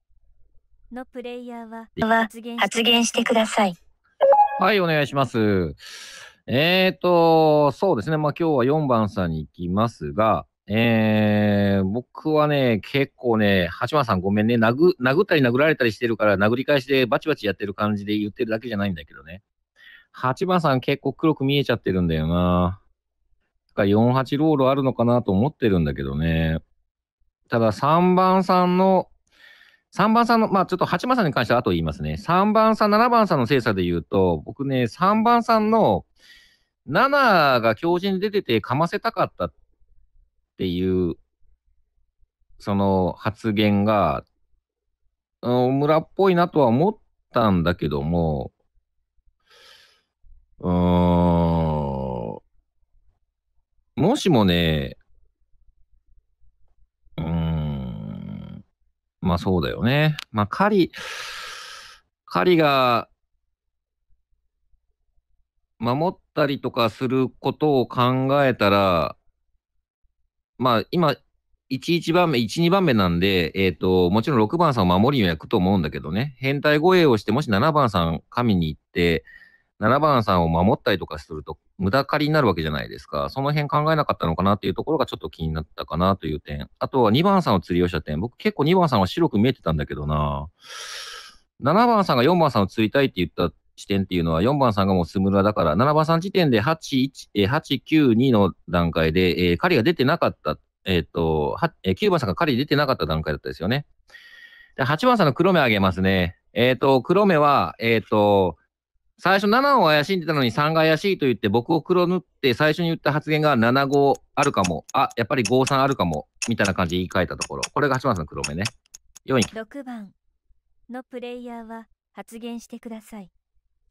のプレイヤーは発言発言してください。はい、お願いします。えっ、ー、と、そうですね。まあ今日は4番さんに行きますが、えー、僕はね、結構ね、八幡さんごめんね殴、殴ったり殴られたりしてるから、殴り返しでバチバチやってる感じで言ってるだけじゃないんだけどね。8番さん結構黒く見えちゃってるんだよな。か48ロールあるのかなと思ってるんだけどね。ただ3番さんの、3番さんの、まあちょっと8番さんに関しては後言いますね。3番さん、7番さんの精査で言うと、僕ね、3番さんの7が強靭に出ててかませたかったっっていう、その発言が、村っぽいなとは思ったんだけども、うーん、もしもね、うーん、まあそうだよね。まあ狩り、狩りが守ったりとかすることを考えたら、まあ、今、1、1番目、1、2番目なんで、えっ、ー、と、もちろん6番さんを守りに焼くと思うんだけどね、変態護衛をして、もし7番さん神に行って、7番さんを守ったりとかすると、無駄借りになるわけじゃないですか。その辺考えなかったのかなっていうところがちょっと気になったかなという点。あとは2番さんを釣りをした点。僕結構2番さんは白く見えてたんだけどな。7番さんが4番さんを釣りたいって言った地点っていうのは、4番さんがもうスムラだから、7番さん時点で8、え9、2の段階で、えー、狩りが出てなかった、えっ、ー、と、えー、9番さんが狩り出てなかった段階だったですよね。8番さんの黒目あげますね。えっ、ー、と、黒目は、えっ、ー、と、最初7を怪しんでたのに3が怪しいと言って僕を黒塗って最初に言った発言が75あるかも。あ、やっぱり53あるかも。みたいな感じで言い換えたところ。これが8番さんの黒目ね。4位。6番のプレイヤーは発言してください。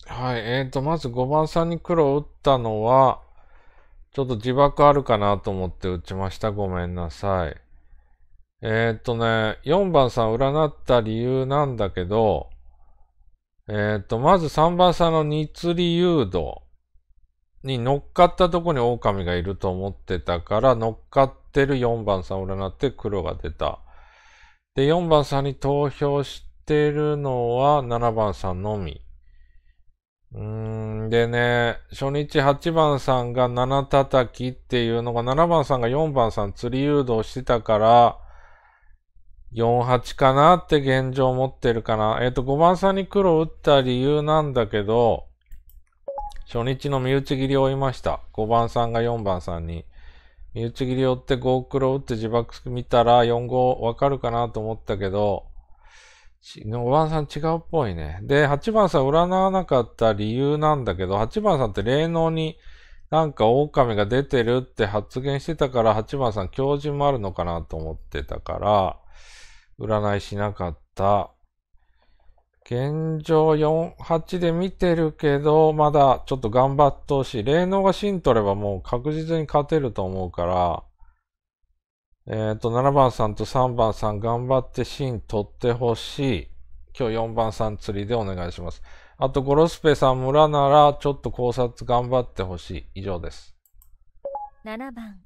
はい。えっ、ー、と、まず5番さんに黒を打ったのは、ちょっと自爆あるかなと思って打ちました。ごめんなさい。えっ、ー、とね、4番さん占った理由なんだけど、えっ、ー、と、まず3番さんの煮釣り誘導に乗っかったとこに狼がいると思ってたから、乗っかってる4番さん占って黒が出た。で、4番さんに投票してるのは7番さんのみ。うん、でね、初日8番さんが7叩きっていうのが、7番さんが4番さん釣り誘導してたから、48かなって現状持ってるかな。えっ、ー、と、5番さんに黒打った理由なんだけど、初日の身内切りを追いました。5番さんが4番さんに。身内切りを追って5黒打って自爆見たら4号わかるかなと思ったけど、おばんさん違うっぽいね。で、8番さん占わなかった理由なんだけど、8番さんって霊能になんか狼が出てるって発言してたから、8番さん教授もあるのかなと思ってたから、占いしなかった。現状48で見てるけど、まだちょっと頑張ってほしい。霊能が芯取ればもう確実に勝てると思うから、えっ、と、7番さんと3番さん頑張って芯取ってほしい。今日4番さん釣りでお願いします。あと、ゴロスペさん村ならちょっと考察頑張ってほしい。以上です。7番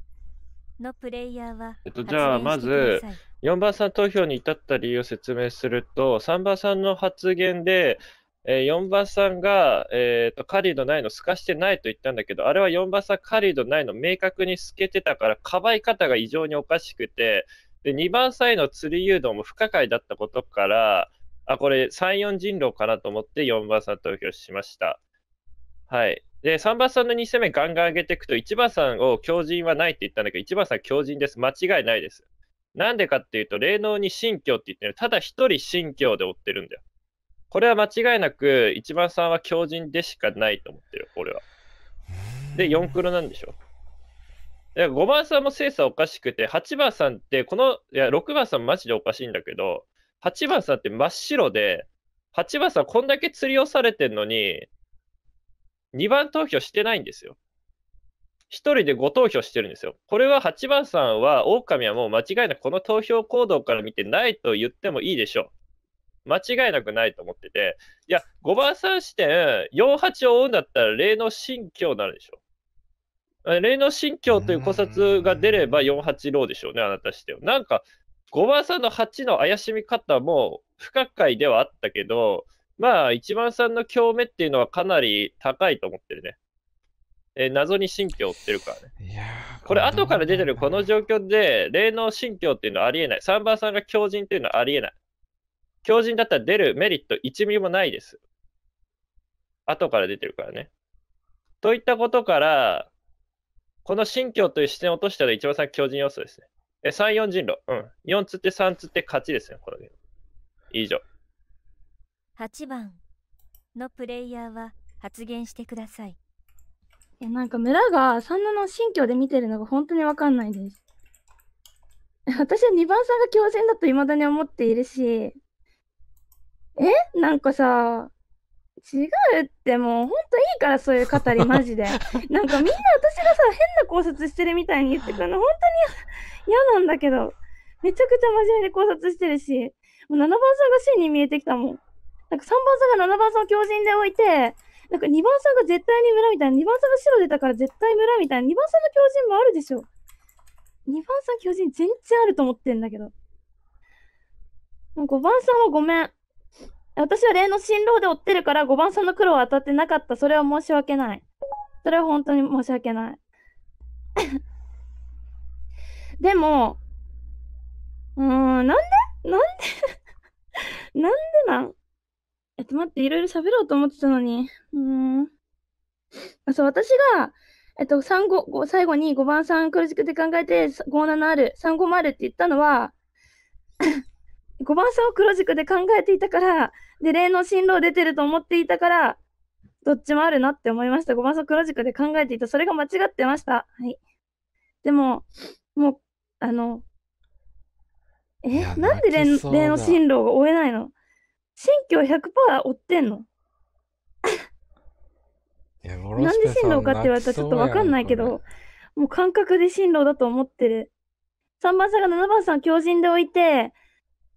のプレイヤーは。えっと、じゃあ、まず、4番さん投票に至った理由を説明すると、3番さんの発言で、えー、4番さんが、えーと、カリードないの透かしてないと言ったんだけど、あれは4番さんカリードないの明確に透けてたから、かばい方が異常におかしくて、で2番さんへの釣り誘導も不可解だったことから、あ、これ3、4人狼かなと思って4番さん投票しました。はい。で、3番さんの2戦目ガンガン上げていくと、1番さんを強靭はないって言ったんだけど、1番さん強靭です。間違いないです。なんでかっていうと、霊能に信教って言ってる。ただ一人信教で追ってるんだよ。これは間違いなく、一番さんは強人でしかないと思ってる、俺は。で、4黒なんでしょ。だ5番さんも精査おかしくて、8番さんって、この、いや、6番さんマジでおかしいんだけど、8番さんって真っ白で、8番さんこんだけ釣りをされてんのに、2番投票してないんですよ。1人で5投票してるんですよ。これは8番さんは、狼はもう間違いなくこの投票行動から見てないと言ってもいいでしょう。間違いなくないと思ってて、いや、5番3視点、48を追うんだったら、例の信教になるでしょ。例の信教という古刹が出れば48ローでしょうね、あなた視点。なんか、5番さんの8の怪しみ方も不可解ではあったけど、まあ、1番さんの共鳴っていうのはかなり高いと思ってるね。えー、謎に信教を追ってるからね。いやこれ、後から出てるこの状況で、霊能信教っていうのはありえない。3番さんが狂人っていうのはありえない。強靭だったら出るメリット1ミリもないです。後から出てるからね。といったことから、この信教という視点を落としたら一番最強靭要素ですね。え、3、4人路。うん。4つって3つって勝ちですね、このゲーム。以上。8番のプレイヤーは発言してください。いやなんか村が3の信教で見てるのが本当にわかんないです。私は2番さんが強靭だと未だに思っているし、えなんかさ、違うってもうほんといいからそういう語り マジでなんかみんな私がさ変な考察してるみたいに言ってくるの本当に嫌なんだけどめちゃくちゃ真面目で考察してるしもう7番さんが真に見えてきたもんなんか3番さんが7番さんを強靭で置いてなんか2番さんが絶対に村みたいな2番さんが白出たから絶対村みたいな2番さんの強靭もあるでしょ2番さん強靭全然あると思ってんだけど5番さんはごめん私は霊の進路で追ってるから5番さんの苦労は当たってなかった。それは申し訳ない。それは本当に申し訳ない。でも、うーん、なんで なんでなんでなんえっと、待って、いろいろ喋ろうと思ってたのに。うーん。あそう、私が、えっと、3 5最後に5番さん黒しく考えて5 7る350って言ったのは、5番差を黒軸で考えていたから、で、例の進路出てると思っていたから、どっちもあるなって思いました。5番差黒軸で考えていた。それが間違ってました。はい。でも、もう、あの、え、なんで例の進路が追えないの新居100%追ってんのなんで進路かって言われたらちょっとわかんないけど、もう感覚で進路だと思ってる。3番さんが7番さん強靭で置いて、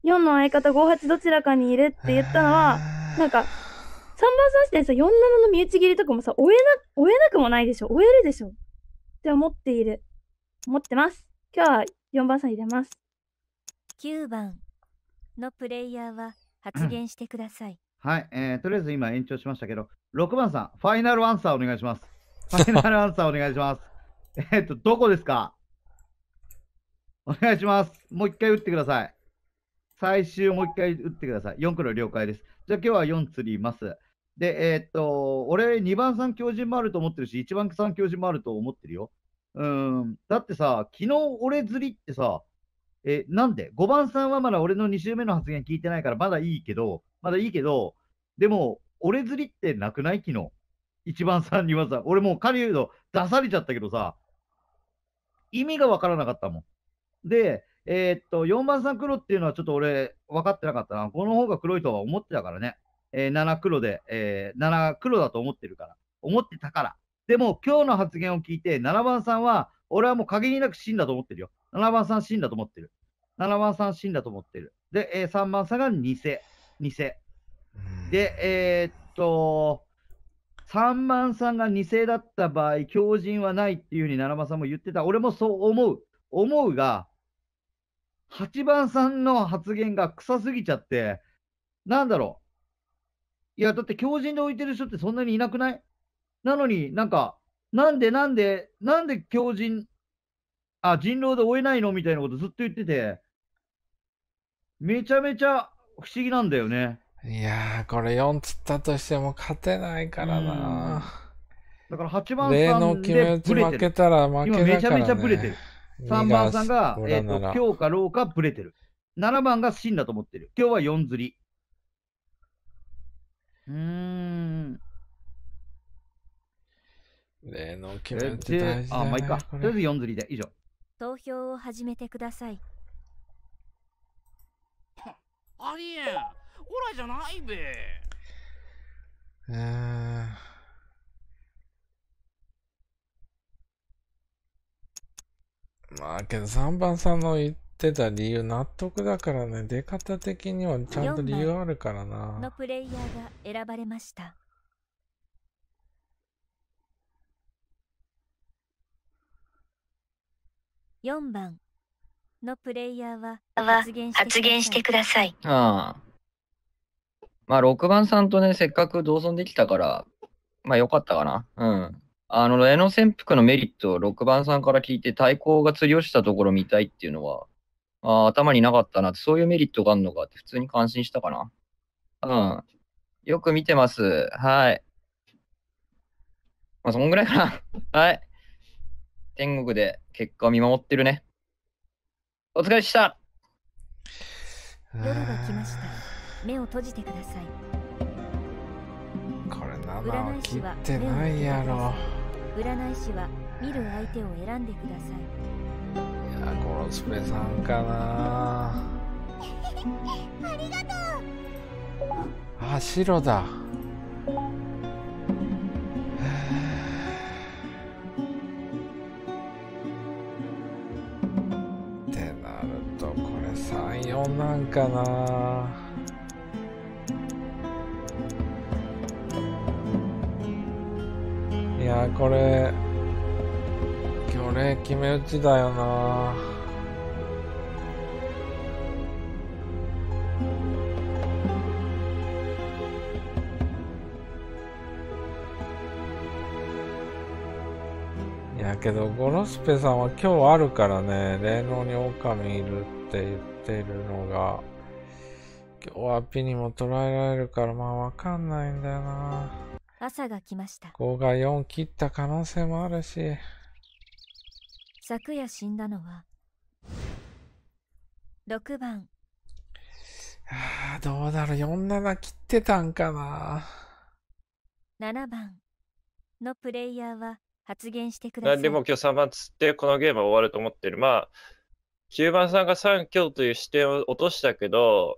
4の相方58どちらかにいるって言ったのは、なんか、3番んしてさ、47の身内切りとかもさ、追えな、追えなくもないでしょ。追えるでしょ。って思っている。思ってます。今日は4番さん入れます。9番のプレイヤーは発言してください。はい、えー、とりあえず今延長しましたけど、6番さん、ファイナルアンサーお願いします。ファイナルアンサーお願いします。えっと、どこですかお願いします。もう一回打ってください。最終もう一回打ってください。4黒了解です。じゃあ今日は4釣ります。で、えー、っと、俺2番さん強靭もあると思ってるし、1番さん強靭もあると思ってるよ。うん。だってさ、昨日俺釣りってさ、え、なんで ?5 番さんはまだ俺の2周目の発言聞いてないからまだいいけど、まだいいけど、でも、俺釣りってなくない昨日。1番さんにはさ、俺もう狩人出されちゃったけどさ、意味がわからなかったもん。で、えー、っと、4番さん黒っていうのはちょっと俺、分かってなかったな。この方が黒いとは思ってたからね。えー、7黒で、えー、7黒だと思ってるから。思ってたから。でも、今日の発言を聞いて、7番さんは、俺はもう限りなく死んだと思ってるよ。7番さん死んだと思ってる。7番さん死んだと思ってる。で、えー、3番さんが偽。偽。で、えー、っと、3番さんが偽だった場合、狂人はないっていうふうに7番さんも言ってた。俺もそう思う。思うが、8番さんの発言が臭すぎちゃって、なんだろう。いや、だって強人で置いてる人ってそんなにいなくないなのになんか、なんでなんで、なんで強人、あ、人狼で追えないのみたいなことずっと言ってて、めちゃめちゃ不思議なんだよね。いやー、これ4つったとしても勝てないからなだから8番さんでブレて負けたら負けだから、ね、今めちゃめちゃブレてる。3番さんが、えーと、強かローかブレてる。7番が真だと思ってる。今日は4釣り。うーん。例の決めって大事だ、ね、あ、まあ、いいか。とりあえず4釣りで、以上。投票を始めてください。ありえん。オラじゃないべ。えー。まあけど3番さんの言ってた理由納得だからね出方的にはちゃんと理由あるからなのプレイヤーが選ばれました番のプレイヤーは発言してください。ああまあ6番さんとね、せっかく同存できたから、まあよかったかな。うん。あの、レノ潜伏のメリットを6番さんから聞いて、対抗が釣り落ちたところ見たいっていうのは、あ頭になかったなって、そういうメリットがあるのかって、普通に感心したかな。うん。よく見てます。はい。まあ、そんぐらいかな。はい。天国で結果を見守ってるね。お疲れでした。夜が来ました。目を閉じてください。占い師は目をないやろ占い師は見る相手を選んでくださいいやコロスプさんかな ありがとうあ白だ ってなるとこれ34なんかなやこれ今日ね決め打ちだよなやけどゴロスペさんは今日あるからね霊能に狼いるって言ってるのが今日はピにも捉えられるからまあわかんないんだよな朝が来ました5が4切った可能性もあるし昨夜死んだのは6番あどうだろう47切ってたんかな7番のプレイヤーは発言してください。でも今日3番つってこのゲームは終わると思ってる。まあ、9番さんが3強という視点を落としたけど、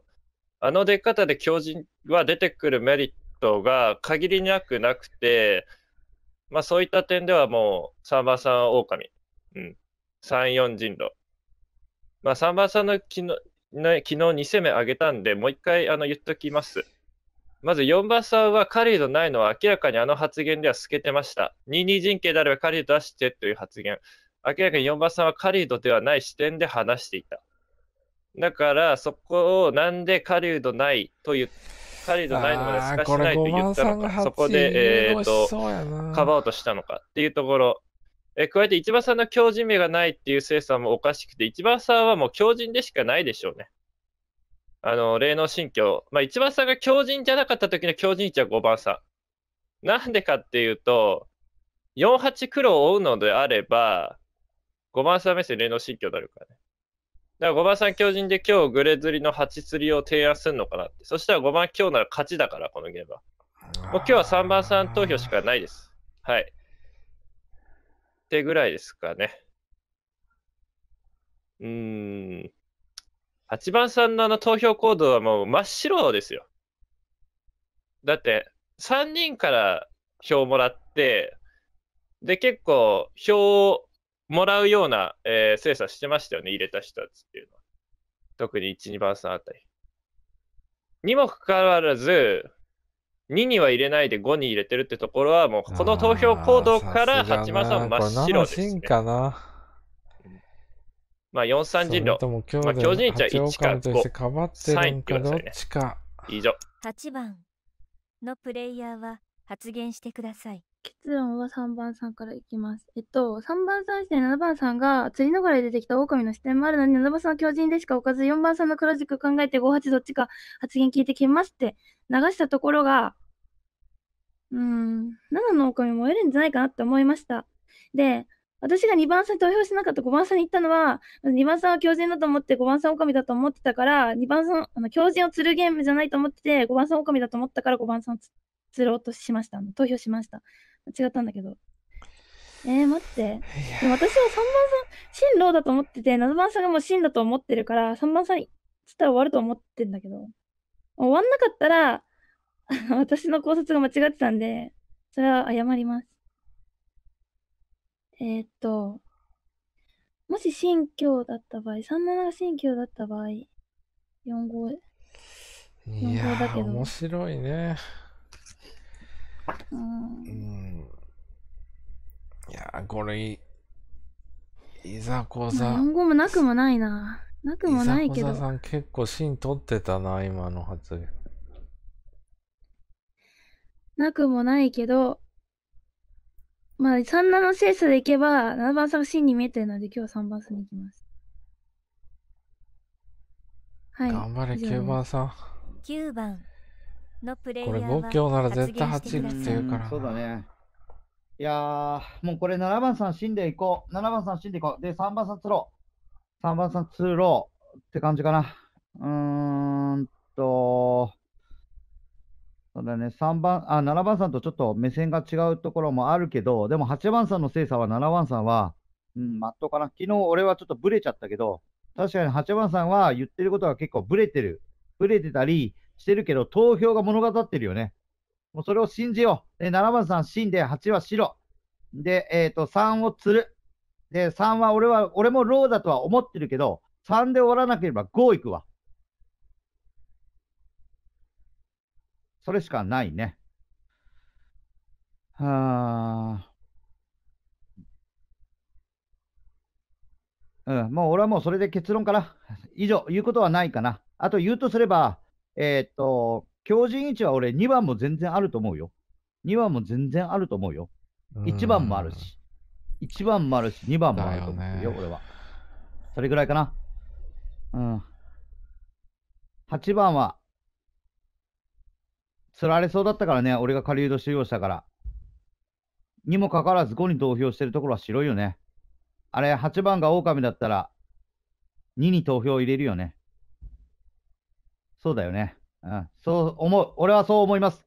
あの出方で強靭は出てくるメリットトが限りなくなくて、まあ、そういった点ではもう3番さんオオカミ、3、4人狼。3番さんの昨日ね、昨日2戦目上げたんで、もう一回あの言っときます。まず4番さんは狩ドないのは明らかにあの発言では透けてました。22陣形であれば狩ド出してという発言。明らかに4番さんは狩ドではない視点で話していた。だからそこをなんで狩ドないと言ってサリードないのまで透かしないと言ったのか、そこで、えー、っと、かばおうとしたのかっていうところ、え加えて一番さんの強靭名がないっていう精査もおかしくて、一番さんはもう強靭でしかないでしょうね。あの、霊能心境。まあ、一番さんが強靭じゃなかった時の強靭値は5番さん。なんでかっていうと、4八黒を追うのであれば、5番さん目線霊能心境になるからね。だから5番さん強人で今日グレ釣りの8釣りを提案するのかなって。そしたら5番今日なら勝ちだから、このゲームは。もう今日は3番さん投票しかないです。はい。ってぐらいですかね。うーん。8番さんのあの投票行動はもう真っ白ですよ。だって、3人から票もらって、で、結構票をもらうような、えー、精査してましたよね、入れた人たちっていうのは。特に1、2番さんあたり。にもかかわらず、2には入れないで5に入れてるってところは、もうこの投票行動から八番さん真っ白です、ね。かな。まあ、4三人の、まあ、強人値は1か5、かばってるんかどっ以上。8番のプレイヤーは発言してください。結論は3番さんからいきます。えっと、3番さんして7番さんが釣りながら出てきた狼の視点もあるのに、7番さんは狂人でしか置かず、4番さんの黒軸考えて58どっちか発言聞いてきますって流したところが、うん、7の狼燃えるんじゃないかなって思いました。で、私が2番さんに投票しなかった5番さんに言ったのは、2番さんは狂人だと思って5番さん狼だと思ってたから、2番さん、あの狂人を釣るゲームじゃないと思ってて、5番さん狼だと思ったから5番さん釣ろうとしました。投票しました。違ったんだけど。えー、待って。でも私は3番さん、進路だと思ってて、7番さんがもう進だと思ってるから、3番さんつったら終わると思ってんだけど、終わんなかったら、私の考察が間違ってたんで、それは謝ります。えー、っと、もし新教だった場合、37が新教だった場合、45、45だけど。面白いね。うん。いや、これ、いいざこざ。日本語もなくもないな。なくもないけど。いざこざさん結構芯取ってたな、今の発言。なくもないけど、まあ、3番の精査でいけば、7番さんが芯に見えてるので、今日は3番さんに行きます。はい。頑張れ、9番さん。9番。のプレイヤーはこれ5強なら絶対8いくっていうから。そうだね。いやー、もうこれ7番さん死んでいこう。7番さん死んでいこう。で、3番さんつろう。3番さんつろうって感じかな。うーんと、そうだね、3番、あ、7番さんとちょっと目線が違うところもあるけど、でも8番さんの精査は7番さんは、うん、まっとうかな。昨日俺はちょっとブレちゃったけど、確かに8番さんは言ってることが結構ブレてる。ブレてたり、してるけど、投票が物語ってるよね。もうそれを信じよう。で、7番さん、信で、8は白。で、えっ、ー、と、3を釣る。で、3は俺は、俺もローだとは思ってるけど、3で終わらなければ5いくわ。それしかないね。はあ。うん、もう俺はもうそれで結論から。以上、言うことはないかな。あと言うとすれば、えー、っと、強靭位置は俺2番も全然あると思うよ。2番も全然あると思うよ。1番もあるし、1番もあるし、2番もあると思うよ、よね、俺は。それぐらいかな。うん。8番は、釣られそうだったからね、俺が狩人使用したから。にもかかわらず5に投票してるところは白いよね。あれ、8番が狼だったら、2に投票入れるよね。そうだよね。うん、そう思う。俺はそう思います。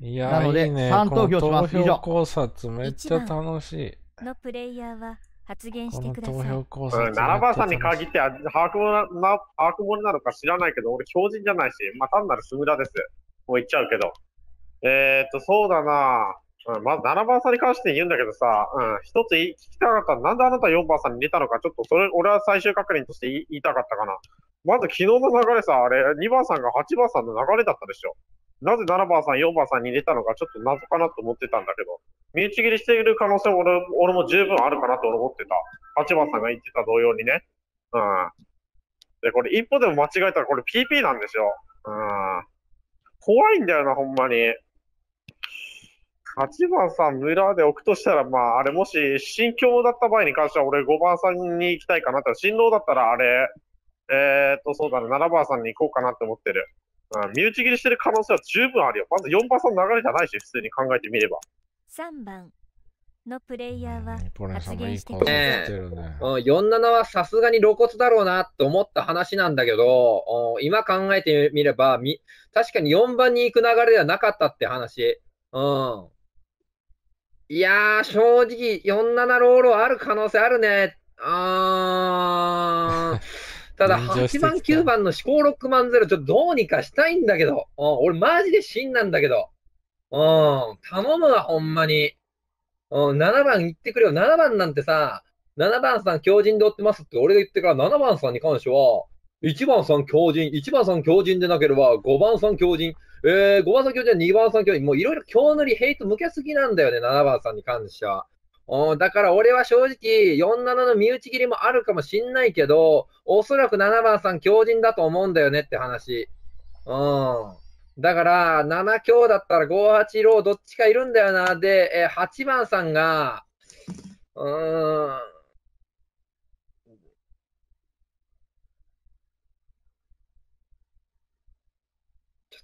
いやなので、いいね、3投票します。投票考察めっちゃ楽しい。のプレイヤーは発言してください。投票考察、うん、番さんに限っては把握もな、把握なのか知らないけど、俺標準じゃないし、まあ単なるスムラです。もう言っちゃうけど。えー、っと、そうだなぁ。うん、まず7番さんに関して言うんだけどさ、うん、一つ聞きたかったなんであなた4番さんに入れたのか、ちょっとそれ、俺は最終確認として言いたかったかな。まず昨日の流れさ、あれ、2番さんが8番さんの流れだったでしょ。なぜ7番さん、4番さんに入れたのか、ちょっと謎かなと思ってたんだけど、身内切りしている可能性も俺俺も十分あるかなと思ってた。8番さんが言ってた同様にね。うん。で、これ一歩でも間違えたらこれ PP なんですよ。うん。怖いんだよな、ほんまに。8番さん、村で置くとしたら、まあ、あれ、もし、心境だった場合に関しては、俺、5番さんに行きたいかなって、新郎だったら、あれ、えー、っと、そうだね、7番さんに行こうかなって思ってる。うん、身内切りしてる可能性は十分あるよ。まず4番さん流れじゃないし、普通に考えてみれば。3番のプレイヤーは発言してくれる、ね47はさすがに露骨だろうなと思った話なんだけど、今考えてみればみ、確かに4番に行く流れではなかったって話。うん。いやー、正直、47ロールある可能性あるね。あー。ただ、8番、9番の思考6万0、ゼロ、ちょっとどうにかしたいんだけど。うん、俺、マジで真なんだけど。うん、頼むわ、ほんまに。うん、7番行ってくれよ。7番なんてさ、7番さん、強人で追ってますって俺が言ってから、7番さんに関しては、1番さん強人、1番さん強人でなければ、5番さん強人、えー、5番さん強人、2番さん強人、もういろいろ強塗り、ヘイト向けすぎなんだよね、7番さんに関しては。だから俺は正直、47の身内切りもあるかもしんないけど、おそらく7番さん強人だと思うんだよねって話。うん。だから、7強だったら5、8、郎、どっちかいるんだよな。で、えー、8番さんが、うーん。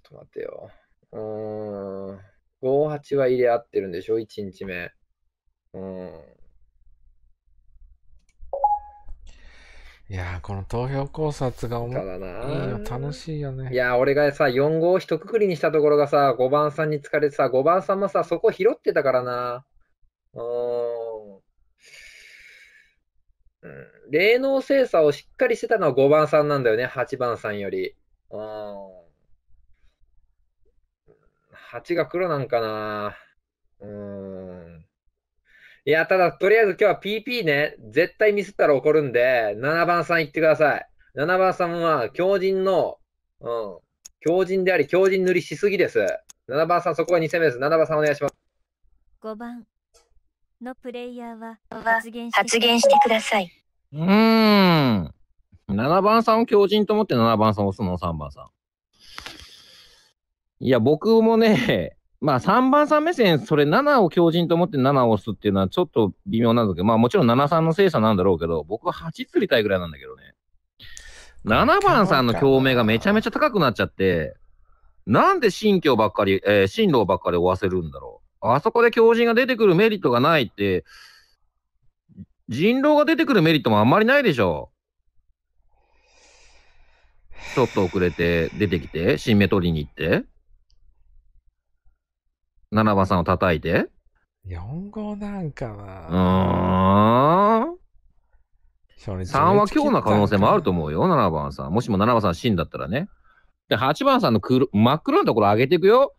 と待てよ。うーん。58は入れ合ってるんでしょ ?1 日目。うん。いやー、この投票考察が重白いよ。楽しいよね。いやー、俺がさ、4号を一括りにしたところがさ、5番さんに疲れてさ、5番さんもさ、そこ拾ってたからな。うん。霊能精査をしっかりしてたのは5番さんなんだよね、8番さんより。うん。8が黒なんかな。うん。いや、ただ、とりあえず今日は PP ね、絶対ミスったら怒るんで、7番さん行ってください。7番さんは、強靭の、うん、強靭であり、強靭塗りしすぎです。7番さん、そこは2戦目です。7番さん、お願いします。5番のプレイヤーは発言してください。うーん。7番さんを強靭と思って7番さんを押すの、3番さん。いや、僕もね、まあ3番さん目線、それ7を強靭と思って7を押すっていうのはちょっと微妙なんだけど、まあもちろん7さんの精査なんだろうけど、僕は8釣りたいぐらいなんだけどね。7番さんの共鳴がめちゃめちゃ高くなっちゃって、なんで新居ばっかり、えー、新郎ばっかり追わせるんだろう。あそこで強靭が出てくるメリットがないって、人狼が出てくるメリットもあんまりないでしょ。ちょっと遅れて出てきて、新目取りに行って。七番さんを叩いて。4号なんかうーん。3は強な可能性もあると思うよ、7番さん。もしも7番さん死んだったらね。で、8番さんの黒真っ黒のところ上げていくよ。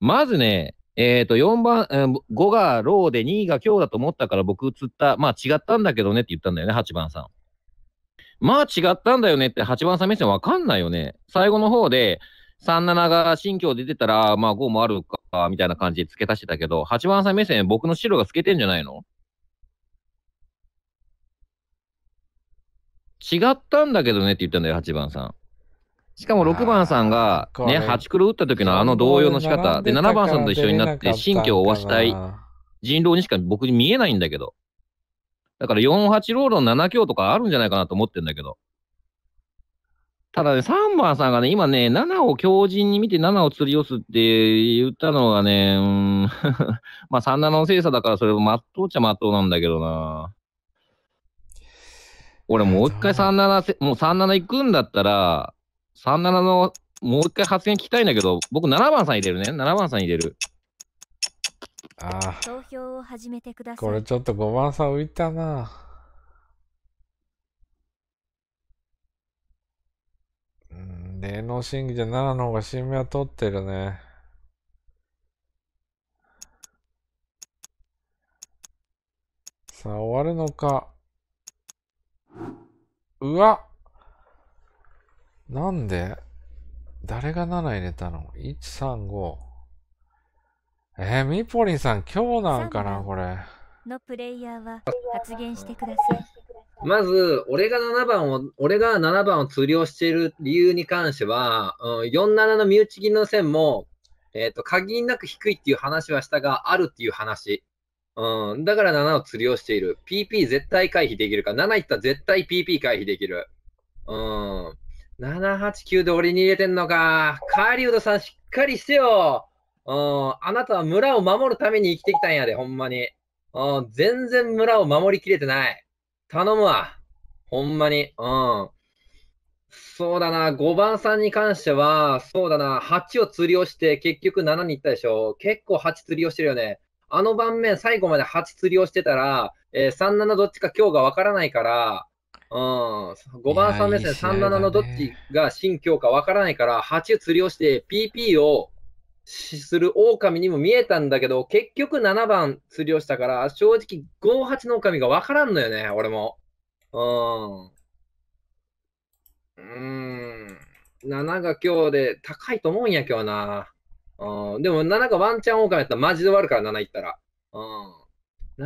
まずね、えっ、ー、と、4番、えー、5がローで2が強だと思ったから僕釣った。まあ違ったんだけどねって言ったんだよね、8番さん。まあ違ったんだよねって8番さん目線わかんないよね。最後の方で、37が新居出てたら、まあ5もあるかみたいな感じで付け足してたけど、8番さん目線、僕の白が透けてんじゃないの違ったんだけどねって言ったんだよ、8番さん。しかも6番さんがね、8黒打った時のあの同様の仕方で、7番さんと一緒になって新居を負わしたい人狼にしか僕に見えないんだけど。だから4、8ロールの7強とかあるんじゃないかなと思ってんだけど。ただね、3番さんがね、今ね、7を強靭に見て7を釣り寄すって言ったのがね、うん まあ3七の精査だからそれもまっとうっちゃまっとうなんだけどな。俺もう一回3七、もう3七行くんだったら、3七のもう一回発言聞きたいんだけど、僕7番さん入れるね。7番さん入れる。ああ。投票を始めてください。これちょっと5番さん浮いたな。うん、霊能審議じゃ7の方が新芽は取ってるね。さあ、終わるのか。うわなんで誰が7入れたの ?1、3、5。えー、ミポリンさん、今日なんかな、これ。のプレイヤーは発言してください。まず、俺が7番を、俺が7番を釣りをしている理由に関しては、うん、47の身内銀の線も、えっ、ー、と、限りなく低いっていう話はしたが、あるっていう話。うん、だから7を釣りをしている。PP 絶対回避できるか。7いったら絶対 PP 回避できる。うん。789で俺に入れてんのか。カーリウドさんしっかりしてよ。うん。あなたは村を守るために生きてきたんやで、ほんまに。うん。全然村を守りきれてない。頼むわ。ほんまに。うん。そうだな、5番さんに関しては、そうだな、8を釣りをして、結局7に行ったでしょ。結構8釣りをしてるよね。あの盤面、最後まで8釣りをしてたら、えー、3、7どっちか今日がわからないから、うん、5番さんですね、3、7のどっちが新今日かわからないから、8釣りをして、PP をする狼にも見えたんだけど、結局7番釣りをしたから、正直58の狼がわからんのよね、俺も。うん。うん。7が今日で高いと思うんや、今日な。うん。でも7がワンチャン狼やったらマジで終わるから、7行ったら。うん。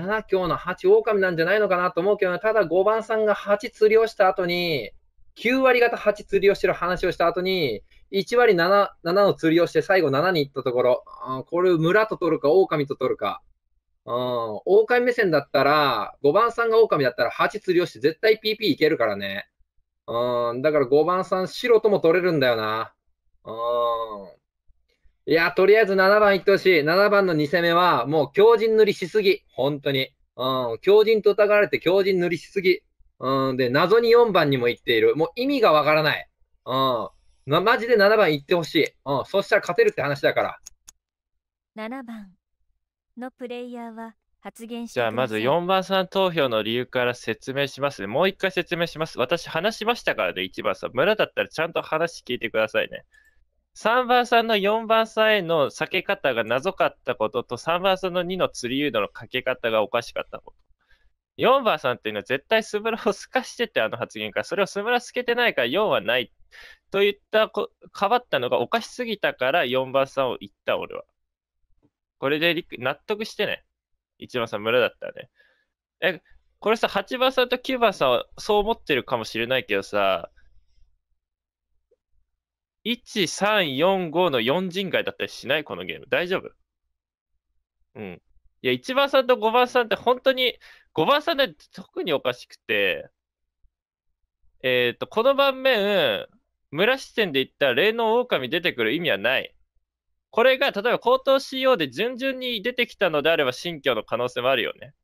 7今日の8狼なんじゃないのかなと思うけど、ただ5番さんが8釣りをした後に、9割方8釣りをしてる話をした後に、1割 7, 7の釣りをして最後7に行ったところ、あこれ村と取るか狼と取るか。うん、狼目線だったら、5番さんが狼だったら8釣りをして絶対 PP いけるからね。うん、だから5番さん白とも取れるんだよな。うん。いや、とりあえず7番いってほしい。7番の2戦目は、もう強靭塗りしすぎ。本当に。うん、強靭と疑われて強靭塗りしすぎ。うん、で、謎に4番にも行っている。もう意味がわからない。うん。ま、マジで7番いってほしい。うん、そしたら勝てるって話だから。7番のプレイヤーは発言じゃあまず4番さん投票の理由から説明しますね。もう一回説明します。私話しましたからね、1番さん。村だったらちゃんと話聞いてくださいね。3番さんの4番さんへの避け方が謎かったことと、3番さんの2の釣り誘導のかけ方がおかしかったこと。4番さんっていうのは絶対スブラを透かしてて、あの発言から、それをスブラ透けてないから4はないといったこ、変わったのがおかしすぎたから4番さんを言った、俺は。これで納得してね。一番さん、村だったね。え、これさ、8番さんと9番さんはそう思ってるかもしれないけどさ、1345の4人外だったりしないこのゲーム。大丈夫うん。いや、1番さんと5番さんって本当に5番さんで特におかしくて、えっ、ー、と、この盤面、村視点で言った霊能狼出てくる意味はない。これが、例えば口頭 CO で順々に出てきたのであれば、新居の可能性もあるよね。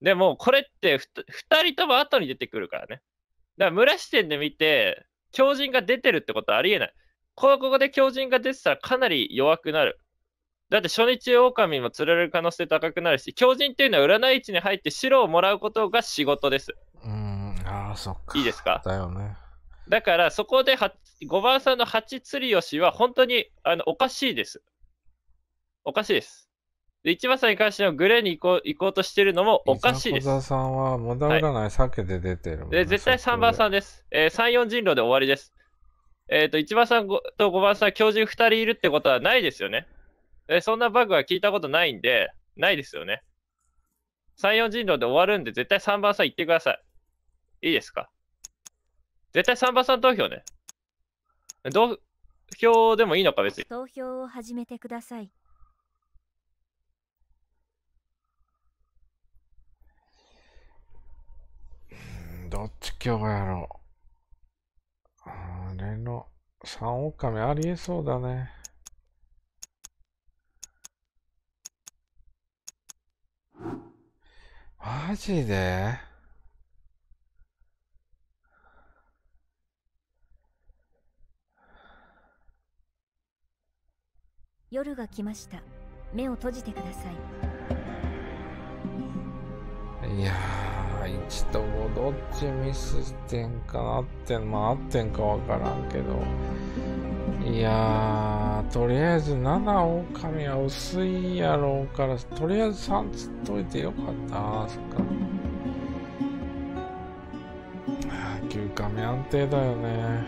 でも、これって2人とも後に出てくるからね。だから村視点で見て、狂人が出てるってことはありえない。ここで狂人が出てたらかなり弱くなる。だって初日狼も釣られる可能性高くなるし、狂人っていうのは占い位置に入って白をもらうことが仕事です。うん、ああ、そっか。いいですかだよね。だからそこで5番さんの8釣りよしは本当にあのおかしいです。おかしいです。で、1番さんに関してのグレーに行こう行こうとしてるのもおかしいです。小番さんは無駄占い避けて出てるもん、ねはい、で、絶対3番さんです。えー、3、4人狼で終わりです。えっ、ー、と、1番さんと5番さん、狂人2人いるってことはないですよね。え、そんなバグは聞いたことないんで、ないですよね。3、4人狼で終わるんで、絶対3番さん行ってください。いいですか絶対3番さん投票ね。投票でもいいのか、別に。投票を始めてください。どっち今日やろう。あれの3ミありえそうだね。マジで夜が来ました目を閉じてくださいいやー一度もどっちミスってんかなってんまあってんかわからんけどいやとりあえず7狼は薄いやろうからとりあえず3つっといてよかったそっか9カ目安定だよね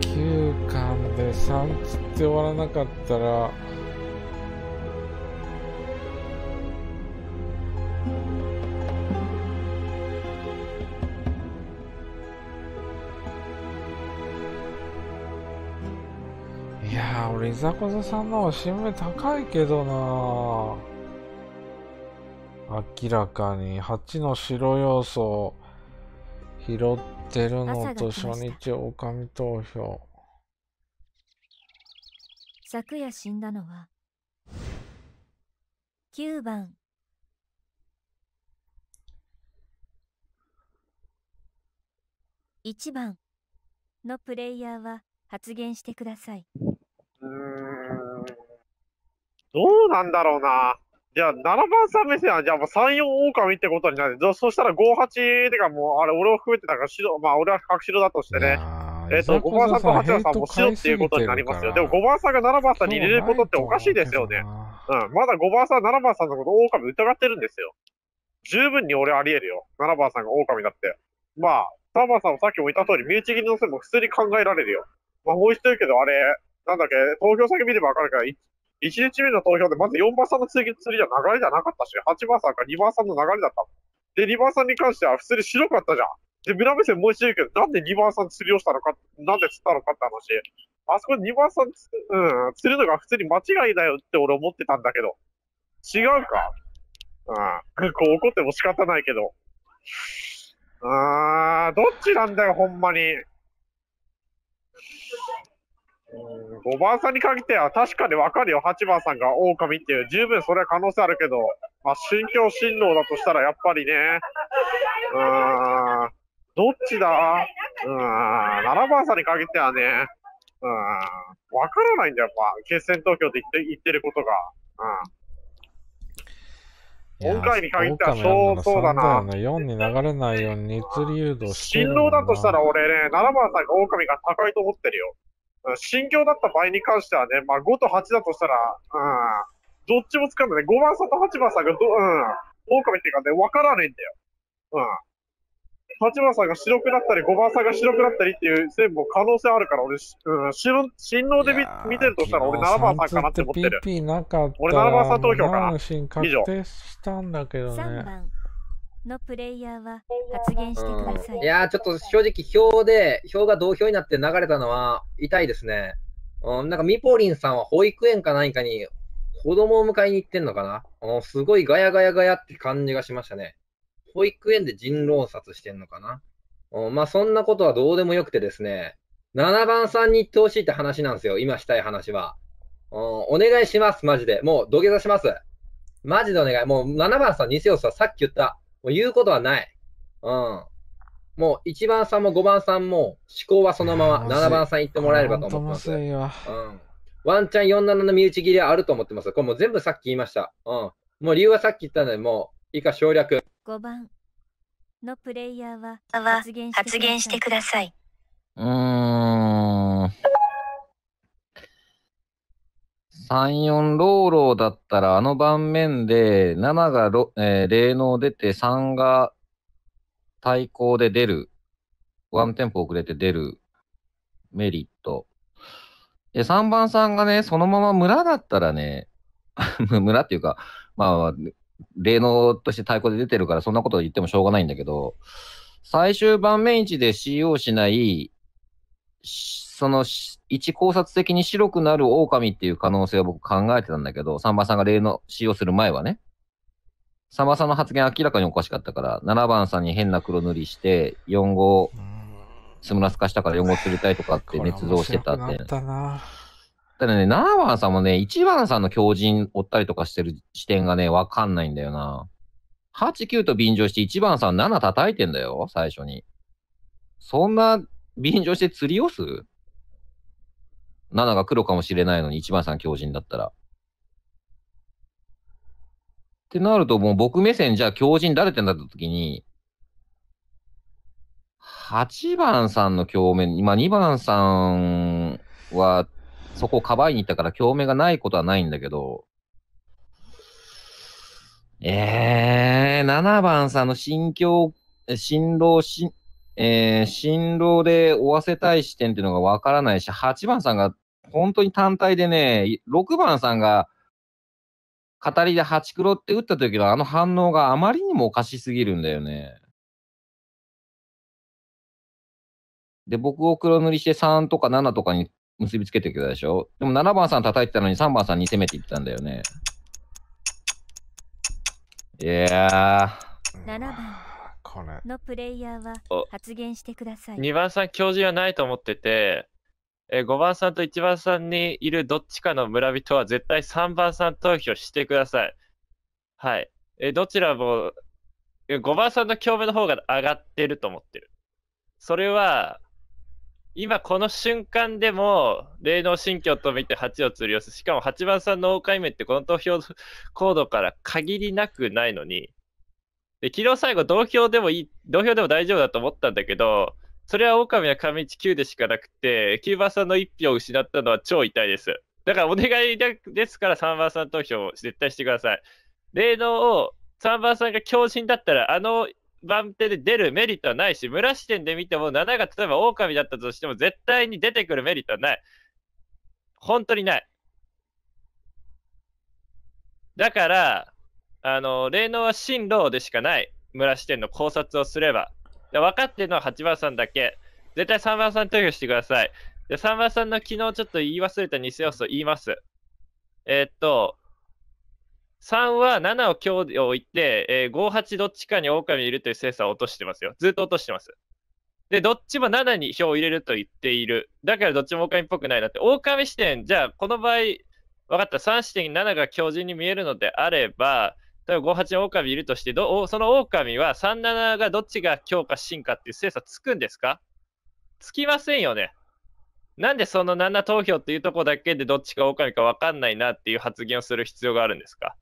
9巻で3つって終わらなかったらいざこざさんの方が新名高いけどな明らかに8の白要素を拾ってるのと初日狼投票昨夜死んだのは9番1番のプレイヤーは発言してください。うん。どうなんだろうな。じゃあ、7番さん目線は、じゃあもう3、4狼ってことになる。そしたら5、8てかもう、あれ、俺を含めてだから白、まあ俺は白白だとしてね。えっ、ー、と、5番さんと8番さんも白っていうことになりますよ。でも5番さんが7番さんに入れることっておかしいですよね。うん。まだ5番さん、7番さんのこと狼疑ってるんですよ。十分に俺あり得るよ。7番さんが狼だって。まあ、3番さんもさっきも言った通り、身内切りの線も普通に考えられるよ。まあ、もう一人けど、あれ、なんだっけ、投票先見ればわかるから、1日目の投票でまず4番さんの釣り釣りじゃ流れじゃなかったし、8番さんか2番さんの流れだったで、2番さんに関しては普通に白かったじゃん。で、村目線もう一度言うけど、なんで2番さん釣りをしたのか、なんで釣ったのかって話。あそこ2番さん、うん、釣るのが普通に間違いだよって俺思ってたんだけど。違うか。うん。こう怒っても仕方ないけど。あー、どっちなんだよ、ほんまに。5番さんに限っては確かに分かるよ、8番さんが狼っていう、十分それは可能性あるけど、まあ、信教神道だとしたらやっぱりね、うん、どっちだうん、7番さんに限ってはね、うん、分からないんだよ、やっぱ、決戦投票で言って言ってることが。うん今回に限ってはそうそうだな。ね、4に流れないように熱流動してる。振動だとしたら俺ね、7番さんが狼が高いと思ってるよ。心境だった場合に関してはね、まあ、5と8だとしたら、うん、どっちもつかんでね、5番さんと8番さんがど、うん、狼っていうかね、わからないんだよ。うん。8番さんが白くなったり、5番さんが白くなったりっていう線も可能性あるから、俺、うん、新郎で見てるとしたら、俺7番さんかなって思ってる。なかった俺7番さん投票かな。以上。したんだけどね。のプレイヤーは発言してください。うん、いやちょっと正直、票で、票が同票になって流れたのは痛いですね。うん、なんか、ミポリンさんは保育園か何かに子供を迎えに行ってんのかな、うん、すごいガヤガヤガヤって感じがしましたね。保育園で人狼殺してんのかな、うん、まあ、そんなことはどうでもよくてですね、7番さんに行ってほしいって話なんですよ、今したい話は。うん、お願いします、マジで。もう土下座します。マジでお願い。もう7番さんにせよさ、さっき言った。もう言うことはない。うん。もう1番さんも5番さんも思考はそのまま7番さん行ってもらえればと思ってます。うん。ワンチャン47の身内切りはあると思ってます。これもう全部さっき言いました。うん。もう理由はさっき言ったので、もう以下省略。5番のプレイヤーは発言してください。うーん。3、4ローローだったら、あの盤面で、7がロ、えー、霊能出て、3が対抗で出る。ワンテンポ遅れて出るメリット。で、3番さんがね、そのまま村だったらね、村っていうか、まあ、霊能として対抗で出てるから、そんなこと言ってもしょうがないんだけど、最終盤面位置で CO しない、その一考察的に白くなる狼っていう可能性を僕考えてたんだけど、さんまさんが例の使用する前はね。さんまさんの発言明らかにおかしかったから、7番さんに変な黒塗りして、4号、スムラス化したから4号釣りたいとかって捏造してたって。たなただね、7番さんもね、1番さんの狂人追ったりとかしてる視点がね、わかんないんだよな。8、9と便乗して1番さん7叩いてんだよ、最初に。そんな便乗して釣りをす7が黒かもしれないのに1番さん強靭だったら。ってなると、もう僕目線じゃあ強靭誰ってなった時に、8番さんの共鳴、今2番さんはそこをかばいに行ったから共鳴がないことはないんだけど、えー、7番さんの心境、心労、心、えー、新郎で追わせたい視点っていうのがわからないし、8番さんが本当に単体でね、6番さんが語りで8黒って打った時のあの反応があまりにもおかしすぎるんだよね。で、僕を黒塗りして3とか7とかに結びつけてきたでしょでも7番さん叩いてたのに3番さんに攻めていったんだよね。いやー。ねのプレイヤーは発言してください。2番さん、教授はないと思ってて、え5番さんと1番さんにいるどっちかの村人は絶対3番さん投票してください。はい。えどちらも、え5番さんの興味の方が上がってると思ってる。それは、今この瞬間でも、霊能心境と見て8を釣り寄せ、しかも8番さんの大回目ってこの投票コードから限りなくないのに、で、昨日最後、同票でもいい、同票でも大丈夫だと思ったんだけど、それは狼は上地9でしかなくて、9番さんの1票を失ったのは超痛いです。だからお願いですから3番さん投票を絶対してください。例のを3番さんが強振だったら、あの番手で出るメリットはないし、村視点で見ても7が例えば狼だったとしても絶対に出てくるメリットはない。本当にない。だから、あの、霊能は進路でしかない村支店の考察をすれば、分かってるのは8番さんだけ。絶対3番さん投票してください。で、3番さんの昨日ちょっと言い忘れた偽要素言います。えー、っと、3は7を強日、置いて、えー、5、8どっちかに狼いるという精査を落としてますよ。ずっと落としてます。で、どっちも7に票を入れると言っている。だからどっちも狼っぽくないなって。狼視点、じゃあこの場合、分かった。3視点7が強靭に見えるのであれば、例えば58狼いるとしてど、その狼は37がどっちが強化進化っていう精査つくんですかつきませんよね。なんでその7投票っていうとこだけでどっちカ狼か分かんないなっていう発言をする必要があるんですか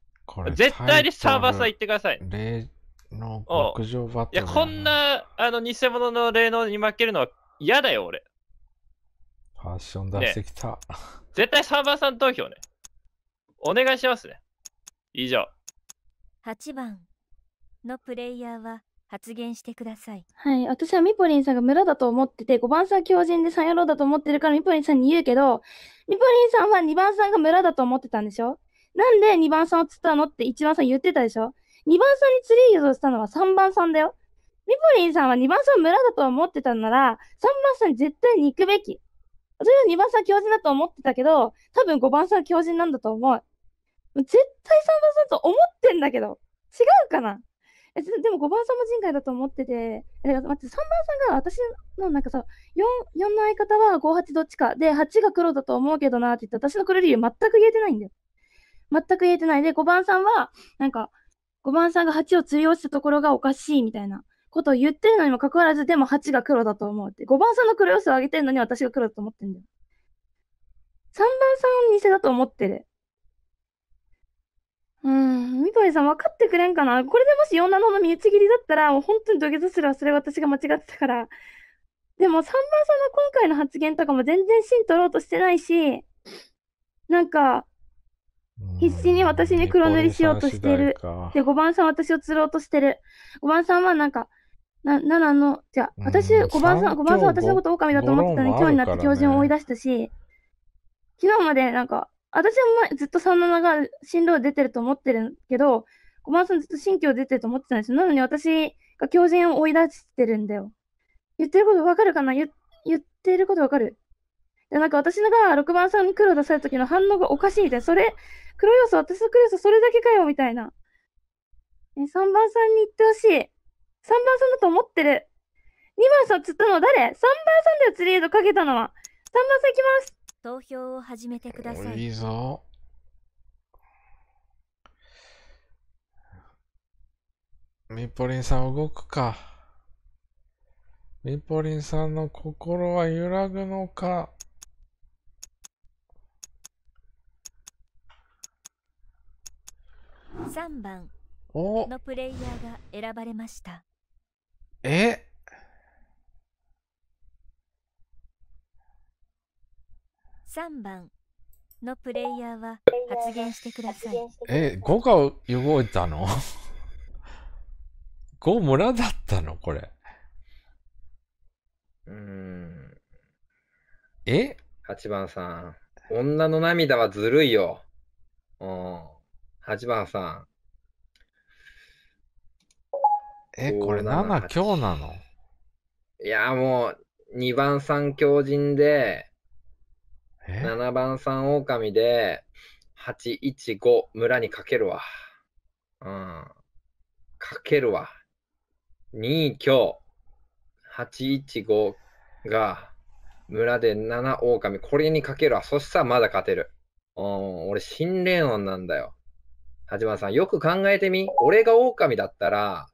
絶対にサーバーさん言ってください。霊牧場バトル、いや、こんなあの偽物の霊能に負けるのは嫌だよ、俺。ファッション出してきた。ね、絶対サーバーさん投票ね。お願いしますね。以上。8番のプレイヤーは発言してください。はい。私はミポリンさんが村だと思ってて、5番さん狂人で三野郎だと思ってるからミポリンさんに言うけど、ミポリンさんは2番さんが村だと思ってたんでしょなんで2番さんを釣ったのって1番さん言ってたでしょ ?2 番さんに釣り誘導したのは3番さんだよ。ミポリンさんは2番さん村だと思ってたんなら、3番さんに絶対に行くべき。私は2番さん狂人だと思ってたけど、多分5番さん狂人なんだと思う。絶対3%番さんと思ってんだけど。違うかなえでも5番さんも人外だと思ってて、待って3番さんが私のなんかさ、4, 4の相方は5、8どっちか。で、8が黒だと思うけどなって言って、私の黒理由全く言えてないんだよ。全く言えてない。で、5番さんは、なんか、5番さんが8を通用したところがおかしいみたいなことを言ってるのにもかかわらず、でも8が黒だと思うって。5番さんの黒要素を上げてるのに私が黒だと思ってんだよ。3番さんを偽だと思ってる。うん、みどりさん分かってくれんかな。これでもし4、7の身内切りだったら、もう本当に土下座するわ。それ私が間違ってたから。でも、3番さんの今回の発言とかも全然芯取ろうとしてないし、なんか、必死に私に黒塗りしようとしてる。で、5番さん私を釣ろうとしてる。5番さんはなんか、な、7の、じゃあ、私、5番さん、5番さん私のこと狼だと思ってたのに、今日になって教授を追い出したし、昨日までなんか、私もずっと37が新郎出てると思ってるけど、小松さんずっと新居出てると思ってたんですよ。なのに私が狂人を追い出してるんだよ。言ってることわかるかな言ってることわかるで、なんか私が6番さんに黒出された時の反応がおかしいみたいな。それ、黒要素、私の黒要素それだけかよみたいな。え、3番さんに言ってほしい。3番さんだと思ってる。2番さん釣ったの誰 ?3 番さんだよ、釣り江戸かけたのは。3番さん行きます。投票を始めてください。いいぞ。ミポリンさん動くか。ミポリンさんの心は揺らぐのか。3番のプレイヤーが選ばれました。え3番のプレイヤーは発言してください。え、5が動いたの ?5 村 だったのこれ。うん。え ?8 番さん。女の涙はずるいよ。うん。8番さん。え、これ7強なのいや、もう、2番さん強人で、7番3狼で、815村にかけるわ。うん。かけるわ。2強。815が村で7狼。これにかけるわ。そしたらまだ勝てる。うん、俺、心霊音なんだよ。八幡さん、よく考えてみ。俺が狼だったら、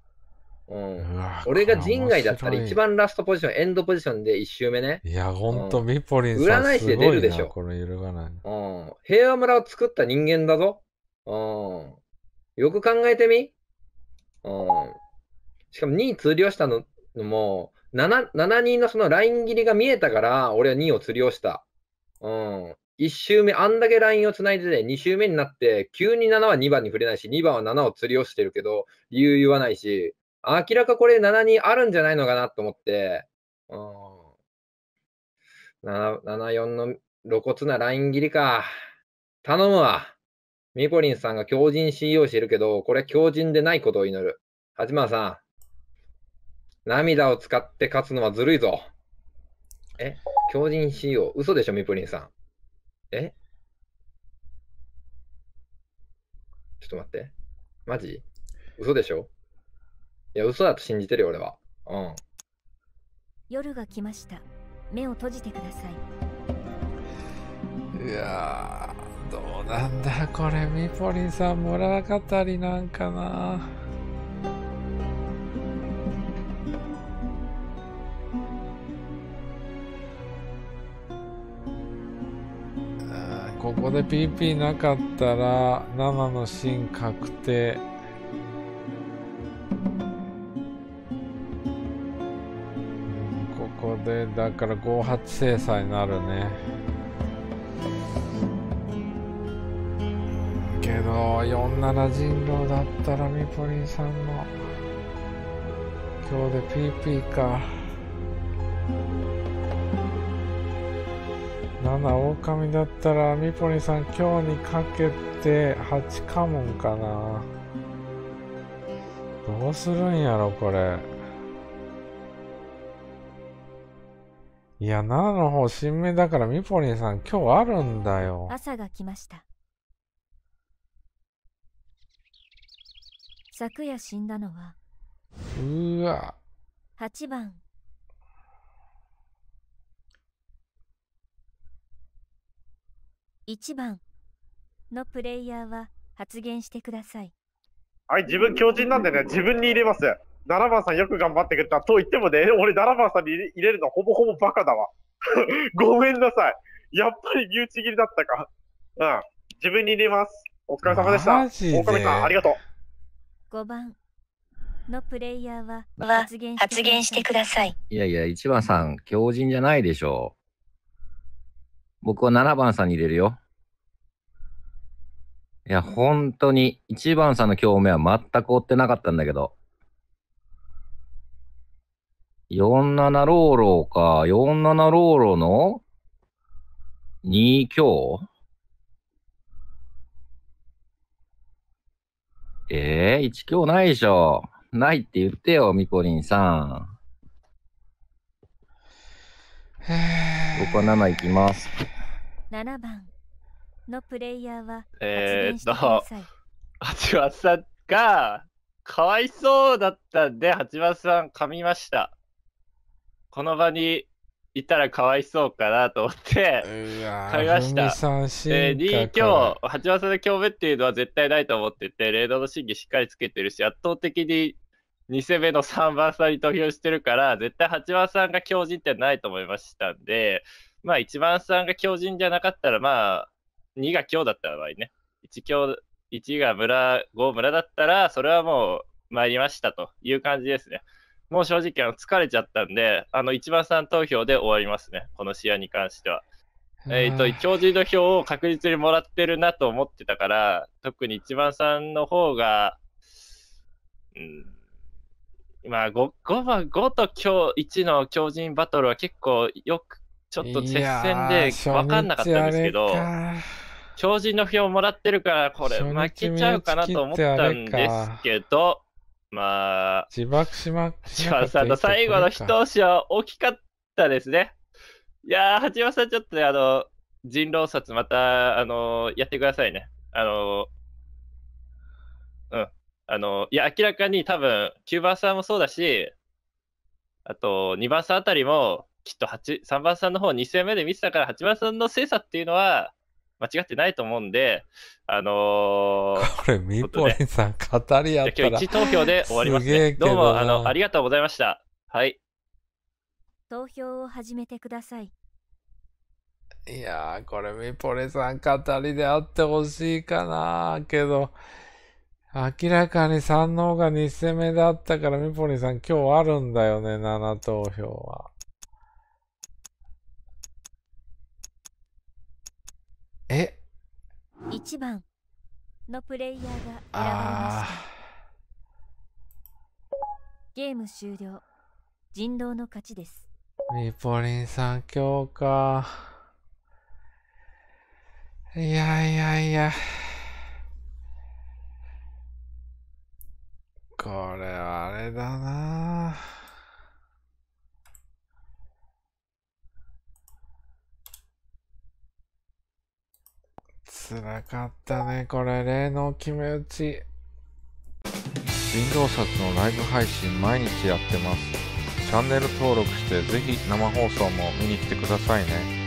うん、俺が陣外だったら一番ラストポジション、エンドポジションで1周目ね。いや、ほんと、ミポリンさん、占い師で出るでしょ。この揺るがない、うん。平和村を作った人間だぞ。うん。よく考えてみ。うん。しかも2位通りをしたのも、7, 7人のそのライン切りが見えたから、俺は2位を釣りをした。うん。1周目、あんだけラインをつないでて、2周目になって、急に7は2番に触れないし、2番は7を釣りをしてるけど、理由言わないし、明らかこれ7人あるんじゃないのかなと思って、うん、74の露骨なライン切りか。頼むわ。ミポリンさんが強靭 CEO してるけど、これ強靭でないことを祈る。八幡さん、涙を使って勝つのはずるいぞ。え強靭 CEO、嘘でしょ、ミポリンさん。えちょっと待って。マジ嘘でしょいや、嘘だと信じてるよ、俺は。うん。夜が来ました。目を閉じてください。いやどうなんだ、これ、ミポリンさん、物語なんかな。ここで PP なかったら生のシーン確定。でだから5八制裁になるねけど47人狼だったらミポリンさんも今日で PP か7狼だったらミポリンさん今日にかけて8カモンかなどうするんやろこれ。いや、奈良の方、新芽だから、ミポリンさん、今日あるんだよ。朝が来ました。昨夜死んだのは。うわ。8番。1番のプレイヤーは発言してください。はい、自分強靭なんでね、自分に入れます。7番さんよく頑張ってくれた。と言ってもね、俺7番さんに入れるのほぼほぼバカだわ。ごめんなさい。やっぱり身内切りだったか。うん。自分に入れます。お疲れ様でした。マジで狼さん、ありがとう。5番のプレイヤーは発言発言してください。いやいや、1番さん、強靭じゃないでしょう。僕は7番さんに入れるよ。いや、本当に、1番さんの興味は全く追ってなかったんだけど、47ローローか、47ローローの2強ええー、1強ないでしょ。ないって言ってよ、みこりんさん。僕は7いきます。7番のプレイヤーはえー、っと、八幡さんがかわいそうだったんで、八幡さん噛みました。この場にいたらかわいそうかなと思って、買いました。で、2強、8番差の強目っていうのは絶対ないと思ってて、レードの審議しっかりつけてるし、圧倒的に2戦目の3番差に投票してるから、絶対8番さんが強靭ってないと思いましたんで、まあ1番さんが強靭じゃなかったら、まあ2が強だった場合ね、1強、1が村、5村だったら、それはもう参りましたという感じですね。もう正直、疲れちゃったんで、あの、一番さん投票で終わりますね、この試合に関しては。えっ、と、教授の票を確実にもらってるなと思ってたから、特に一番さんの方が、うん、まあ 5, 5番、5と日1の強人バトルは結構よく、ちょっと接戦で分かんなかったんですけど、強人の票をもらってるから、これ負けちゃうかなと思ったんですけど、まあ、自爆しましまさんの最後の一押しは大きかったですね。いやー、八幡さん、ちょっとね、あの、人狼殺また、あのやってくださいね。あのうん。あのいや、明らかに多分、9番さんもそうだし、あと、2番さんあたりも、きっと3番さんの方2戦目で見てたから、8番さんの精査っていうのは、間違ってないと思うんで、あのー、これ、ミポリンさん、語り合ったら、ね、今日1投票で終わります、ね、どうも、あの、ありがとうございました。はい。投票を始めてください。いやー、これ、ミポリンさん、語りであってほしいかなけど、明らかに3の方が2戦目だったから、ミポリンさん、今日あるんだよね、7投票は。え1番のプレイヤーが選ばれましたゲーム終了人狼の勝ちですミポリンさん今日かいやいやいやこれはあれだなぁつらかったね、これ。例の決め打ち。林道札のライブ配信毎日やってます。チャンネル登録して、ぜひ生放送も見に来てくださいね。